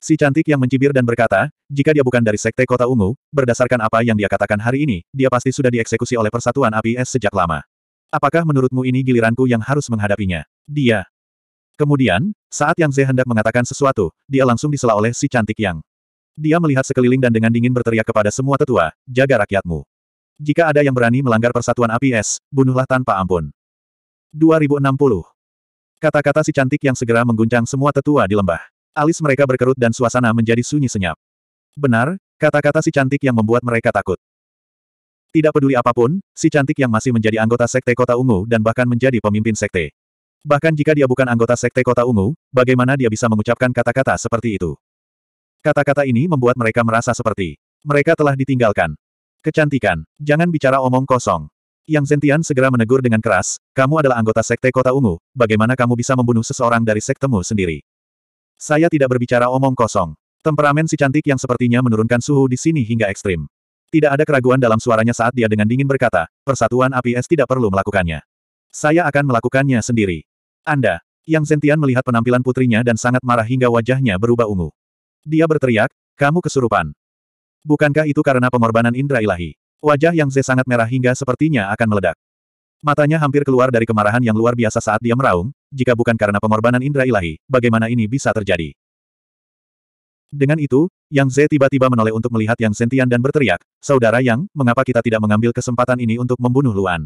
Si cantik yang mencibir dan berkata, jika dia bukan dari Sekte Kota Ungu, berdasarkan apa yang dia katakan hari ini, dia pasti sudah dieksekusi oleh Persatuan Api Es sejak lama. Apakah menurutmu ini giliranku yang harus menghadapinya? Dia. Kemudian, saat Yang Ze hendak mengatakan sesuatu, dia langsung disela oleh si cantik Yang. Dia melihat sekeliling dan dengan dingin berteriak kepada semua tetua, jaga rakyatmu. Jika ada yang berani melanggar persatuan APS, bunuhlah tanpa ampun. 2060 Kata-kata si cantik yang segera mengguncang semua tetua di lembah. Alis mereka berkerut dan suasana menjadi sunyi senyap. Benar, kata-kata si cantik yang membuat mereka takut. Tidak peduli apapun, si cantik yang masih menjadi anggota sekte kota ungu dan bahkan menjadi pemimpin sekte. Bahkan jika dia bukan anggota Sekte Kota Ungu, bagaimana dia bisa mengucapkan kata-kata seperti itu? Kata-kata ini membuat mereka merasa seperti mereka telah ditinggalkan. Kecantikan, jangan bicara omong kosong. Yang Zentian segera menegur dengan keras, kamu adalah anggota Sekte Kota Ungu, bagaimana kamu bisa membunuh seseorang dari sektemu sendiri? Saya tidak berbicara omong kosong. Temperamen si cantik yang sepertinya menurunkan suhu di sini hingga ekstrim. Tidak ada keraguan dalam suaranya saat dia dengan dingin berkata, persatuan APS tidak perlu melakukannya. Saya akan melakukannya sendiri. Anda. Yang Zentian melihat penampilan putrinya dan sangat marah hingga wajahnya berubah ungu. Dia berteriak, kamu kesurupan. Bukankah itu karena pengorbanan indra ilahi? Wajah Yang Ze sangat merah hingga sepertinya akan meledak. Matanya hampir keluar dari kemarahan yang luar biasa saat dia meraung, jika bukan karena pengorbanan indra ilahi, bagaimana ini bisa terjadi? Dengan itu, Yang Ze tiba-tiba menoleh untuk melihat Yang Zentian dan berteriak, Saudara Yang, mengapa kita tidak mengambil kesempatan ini untuk membunuh Luan?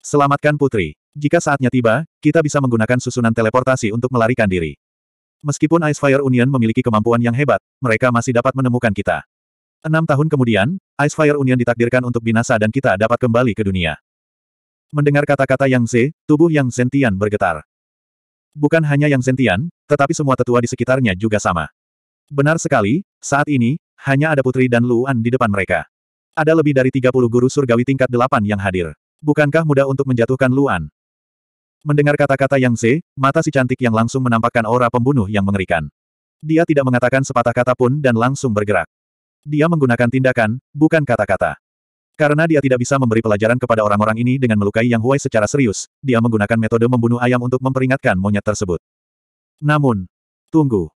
Selamatkan putri. Jika saatnya tiba, kita bisa menggunakan susunan teleportasi untuk melarikan diri. Meskipun Ice Fire Union memiliki kemampuan yang hebat, mereka masih dapat menemukan kita. Enam tahun kemudian, Ice Fire Union ditakdirkan untuk binasa dan kita dapat kembali ke dunia. Mendengar kata-kata Yang Ze, tubuh Yang Zentian bergetar. Bukan hanya Yang Zentian, tetapi semua tetua di sekitarnya juga sama. Benar sekali, saat ini, hanya ada Putri dan Luan di depan mereka. Ada lebih dari 30 guru surgawi tingkat 8 yang hadir. Bukankah mudah untuk menjatuhkan Luan? Mendengar kata-kata Yang Ze, mata si cantik yang langsung menampakkan aura pembunuh yang mengerikan. Dia tidak mengatakan sepatah kata pun dan langsung bergerak. Dia menggunakan tindakan, bukan kata-kata. Karena dia tidak bisa memberi pelajaran kepada orang-orang ini dengan melukai Yang Huai secara serius, dia menggunakan metode membunuh ayam untuk memperingatkan monyet tersebut. Namun, tunggu.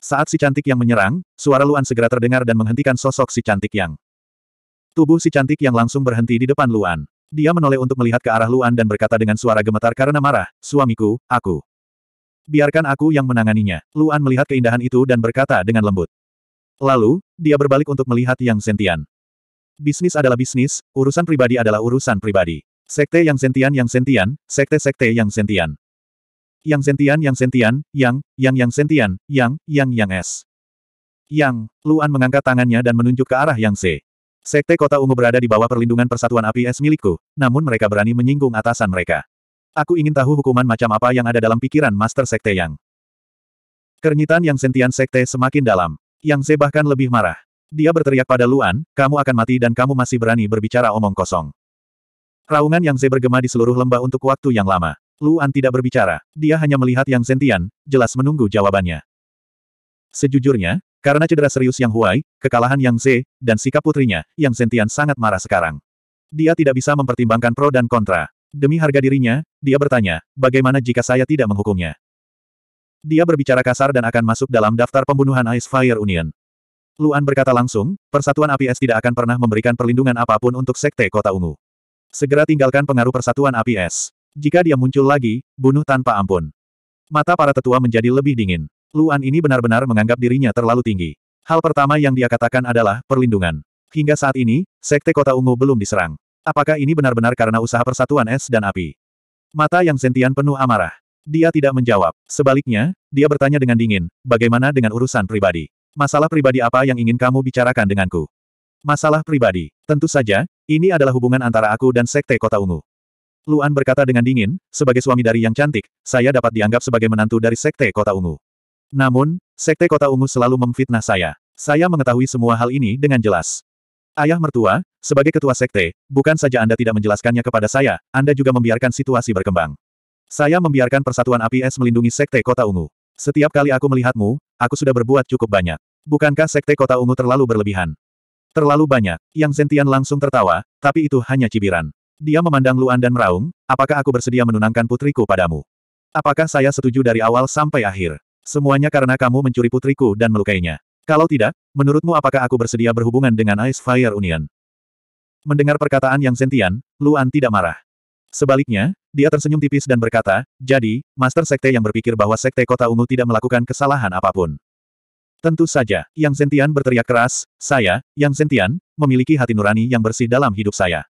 Saat si cantik yang menyerang, suara Luan segera terdengar dan menghentikan sosok si cantik yang. Tubuh si cantik yang langsung berhenti di depan Luan. Dia menoleh untuk melihat ke arah Luan dan berkata dengan suara gemetar karena marah, suamiku, aku. Biarkan aku yang menanganinya. Luan melihat keindahan itu dan berkata dengan lembut. Lalu, dia berbalik untuk melihat Yang Sentian. Bisnis adalah bisnis, urusan pribadi adalah urusan pribadi. Sekte Yang Sentian Yang Sentian, sekte-sekte Yang Sentian. Yang Sentian Yang Sentian, Yang, Yang Yang Sentian, Yang, Yang Yang Es. Yang, Luan mengangkat tangannya dan menunjuk ke arah Yang Se. Sekte Kota Ungu berada di bawah perlindungan Persatuan Api Es milikku, namun mereka berani menyinggung atasan mereka. Aku ingin tahu hukuman macam apa yang ada dalam pikiran Master Sekte Yang. Kernyitan yang sentian Sekte semakin dalam. Yang Ze bahkan lebih marah. Dia berteriak pada Luan, kamu akan mati dan kamu masih berani berbicara omong kosong. Raungan Yang Ze bergema di seluruh lembah untuk waktu yang lama. Luan tidak berbicara. Dia hanya melihat Yang Sentian, jelas menunggu jawabannya. Sejujurnya, karena cedera serius Yang Huai, kekalahan Yang Ze, dan sikap putrinya, Yang Zentian sangat marah sekarang. Dia tidak bisa mempertimbangkan pro dan kontra. Demi harga dirinya, dia bertanya, bagaimana jika saya tidak menghukumnya? Dia berbicara kasar dan akan masuk dalam daftar pembunuhan Ice Fire Union. Luan berkata langsung, Persatuan APS tidak akan pernah memberikan perlindungan apapun untuk Sekte Kota Ungu. Segera tinggalkan pengaruh Persatuan APS. Jika dia muncul lagi, bunuh tanpa ampun. Mata para tetua menjadi lebih dingin. Luan ini benar-benar menganggap dirinya terlalu tinggi. Hal pertama yang dia katakan adalah, perlindungan. Hingga saat ini, Sekte Kota Ungu belum diserang. Apakah ini benar-benar karena usaha persatuan es dan api? Mata yang Sentian penuh amarah. Dia tidak menjawab. Sebaliknya, dia bertanya dengan dingin, bagaimana dengan urusan pribadi? Masalah pribadi apa yang ingin kamu bicarakan denganku? Masalah pribadi. Tentu saja, ini adalah hubungan antara aku dan Sekte Kota Ungu. Luan berkata dengan dingin, sebagai suami dari yang cantik, saya dapat dianggap sebagai menantu dari Sekte Kota Ungu. Namun, Sekte Kota Ungu selalu memfitnah saya. Saya mengetahui semua hal ini dengan jelas. Ayah mertua, sebagai ketua sekte, bukan saja Anda tidak menjelaskannya kepada saya, Anda juga membiarkan situasi berkembang. Saya membiarkan persatuan api es melindungi sekte Kota Ungu. Setiap kali aku melihatmu, aku sudah berbuat cukup banyak. Bukankah sekte Kota Ungu terlalu berlebihan? Terlalu banyak. Yang Zentian langsung tertawa, tapi itu hanya cibiran. Dia memandang Luan dan meraung, apakah aku bersedia menunangkan putriku padamu? Apakah saya setuju dari awal sampai akhir? Semuanya karena kamu mencuri putriku dan melukainya. Kalau tidak, menurutmu apakah aku bersedia berhubungan dengan Ice Fire Union? Mendengar perkataan yang sentian, Luan tidak marah. Sebaliknya, dia tersenyum tipis dan berkata, jadi, Master Sekte yang berpikir bahwa Sekte Kota Ungu tidak melakukan kesalahan apapun. Tentu saja, Yang Sentian berteriak keras, saya, Yang Sentian, memiliki hati nurani yang bersih dalam hidup saya.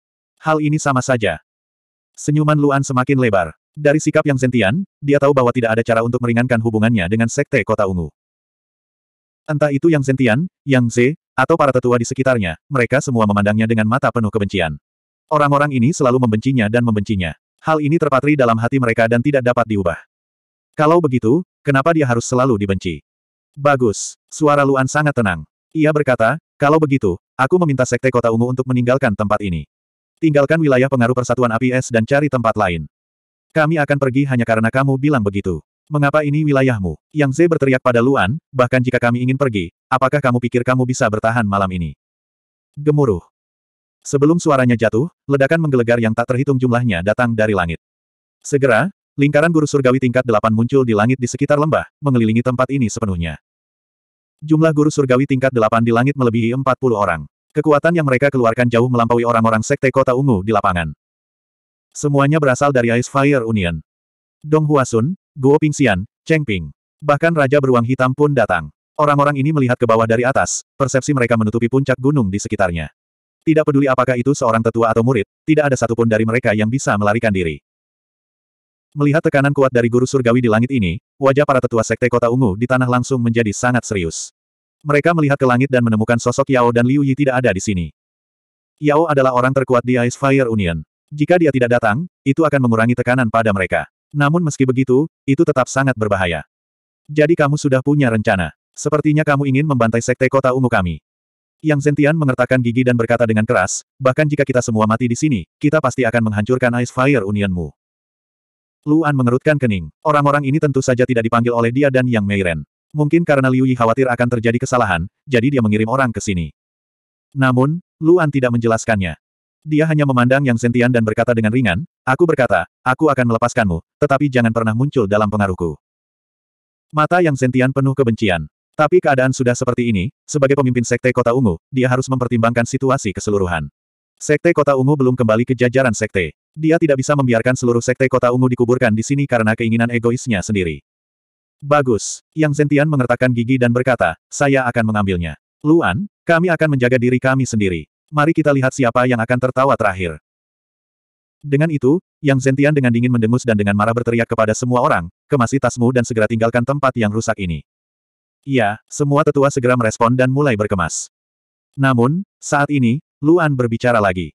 Hal ini sama saja. Senyuman Luan semakin lebar. Dari sikap yang sentian, dia tahu bahwa tidak ada cara untuk meringankan hubungannya dengan Sekte Kota Ungu. Entah itu yang sentian, yang Z, atau para tetua di sekitarnya, mereka semua memandangnya dengan mata penuh kebencian. Orang-orang ini selalu membencinya dan membencinya. Hal ini terpatri dalam hati mereka dan tidak dapat diubah. Kalau begitu, kenapa dia harus selalu dibenci? Bagus, suara Luan sangat tenang. Ia berkata, kalau begitu, aku meminta Sekte Kota Ungu untuk meninggalkan tempat ini. Tinggalkan wilayah pengaruh Persatuan APS dan cari tempat lain. Kami akan pergi hanya karena kamu bilang begitu. Mengapa ini wilayahmu? Yang Ze berteriak pada Luan, bahkan jika kami ingin pergi, apakah kamu pikir kamu bisa bertahan malam ini? Gemuruh. Sebelum suaranya jatuh, ledakan menggelegar yang tak terhitung jumlahnya datang dari langit. Segera, lingkaran guru surgawi tingkat delapan muncul di langit di sekitar lembah, mengelilingi tempat ini sepenuhnya. Jumlah guru surgawi tingkat delapan di langit melebihi empat puluh orang. Kekuatan yang mereka keluarkan jauh melampaui orang-orang sekte kota ungu di lapangan. Semuanya berasal dari Ice Fire Union. Dong Huasun, Guo Pingxian, Cheng Ping. Bahkan Raja Beruang Hitam pun datang. Orang-orang ini melihat ke bawah dari atas, persepsi mereka menutupi puncak gunung di sekitarnya. Tidak peduli apakah itu seorang tetua atau murid, tidak ada satupun dari mereka yang bisa melarikan diri. Melihat tekanan kuat dari guru surgawi di langit ini, wajah para tetua sekte kota ungu di tanah langsung menjadi sangat serius. Mereka melihat ke langit dan menemukan sosok Yao dan Liu Yi tidak ada di sini. Yao adalah orang terkuat di Ice Fire Union. Jika dia tidak datang, itu akan mengurangi tekanan pada mereka. Namun meski begitu, itu tetap sangat berbahaya. Jadi kamu sudah punya rencana. Sepertinya kamu ingin membantai sekte kota ungu kami. Yang Zentian mengertakkan gigi dan berkata dengan keras, bahkan jika kita semua mati di sini, kita pasti akan menghancurkan Ice Fire Unionmu. Luan mengerutkan kening. Orang-orang ini tentu saja tidak dipanggil oleh dia dan Yang Meiren. Mungkin karena Liu Yi khawatir akan terjadi kesalahan, jadi dia mengirim orang ke sini. Namun, Luan tidak menjelaskannya. Dia hanya memandang Yang Sentian dan berkata dengan ringan, Aku berkata, aku akan melepaskanmu, tetapi jangan pernah muncul dalam pengaruhku. Mata Yang Sentian penuh kebencian. Tapi keadaan sudah seperti ini, sebagai pemimpin Sekte Kota Ungu, dia harus mempertimbangkan situasi keseluruhan. Sekte Kota Ungu belum kembali ke jajaran Sekte. Dia tidak bisa membiarkan seluruh Sekte Kota Ungu dikuburkan di sini karena keinginan egoisnya sendiri. Bagus. Yang Zentian mengertakkan gigi dan berkata, saya akan mengambilnya. Luan, kami akan menjaga diri kami sendiri. Mari kita lihat siapa yang akan tertawa terakhir. Dengan itu, Yang Zentian dengan dingin mendengus dan dengan marah berteriak kepada semua orang, kemasi tasmu dan segera tinggalkan tempat yang rusak ini. Iya, semua tetua segera merespon dan mulai berkemas. Namun, saat ini, Luan berbicara lagi.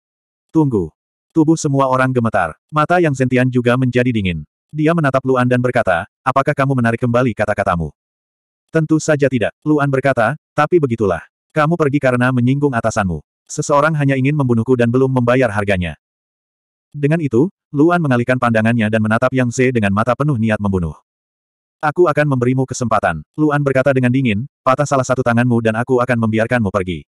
Tunggu. Tubuh semua orang gemetar. Mata Yang Zentian juga menjadi dingin. Dia menatap Luan dan berkata, apakah kamu menarik kembali kata-katamu? Tentu saja tidak, Luan berkata, tapi begitulah. Kamu pergi karena menyinggung atasanmu. Seseorang hanya ingin membunuhku dan belum membayar harganya. Dengan itu, Luan mengalihkan pandangannya dan menatap Yang Ze dengan mata penuh niat membunuh. Aku akan memberimu kesempatan, Luan berkata dengan dingin, patah salah satu tanganmu dan aku akan membiarkanmu pergi.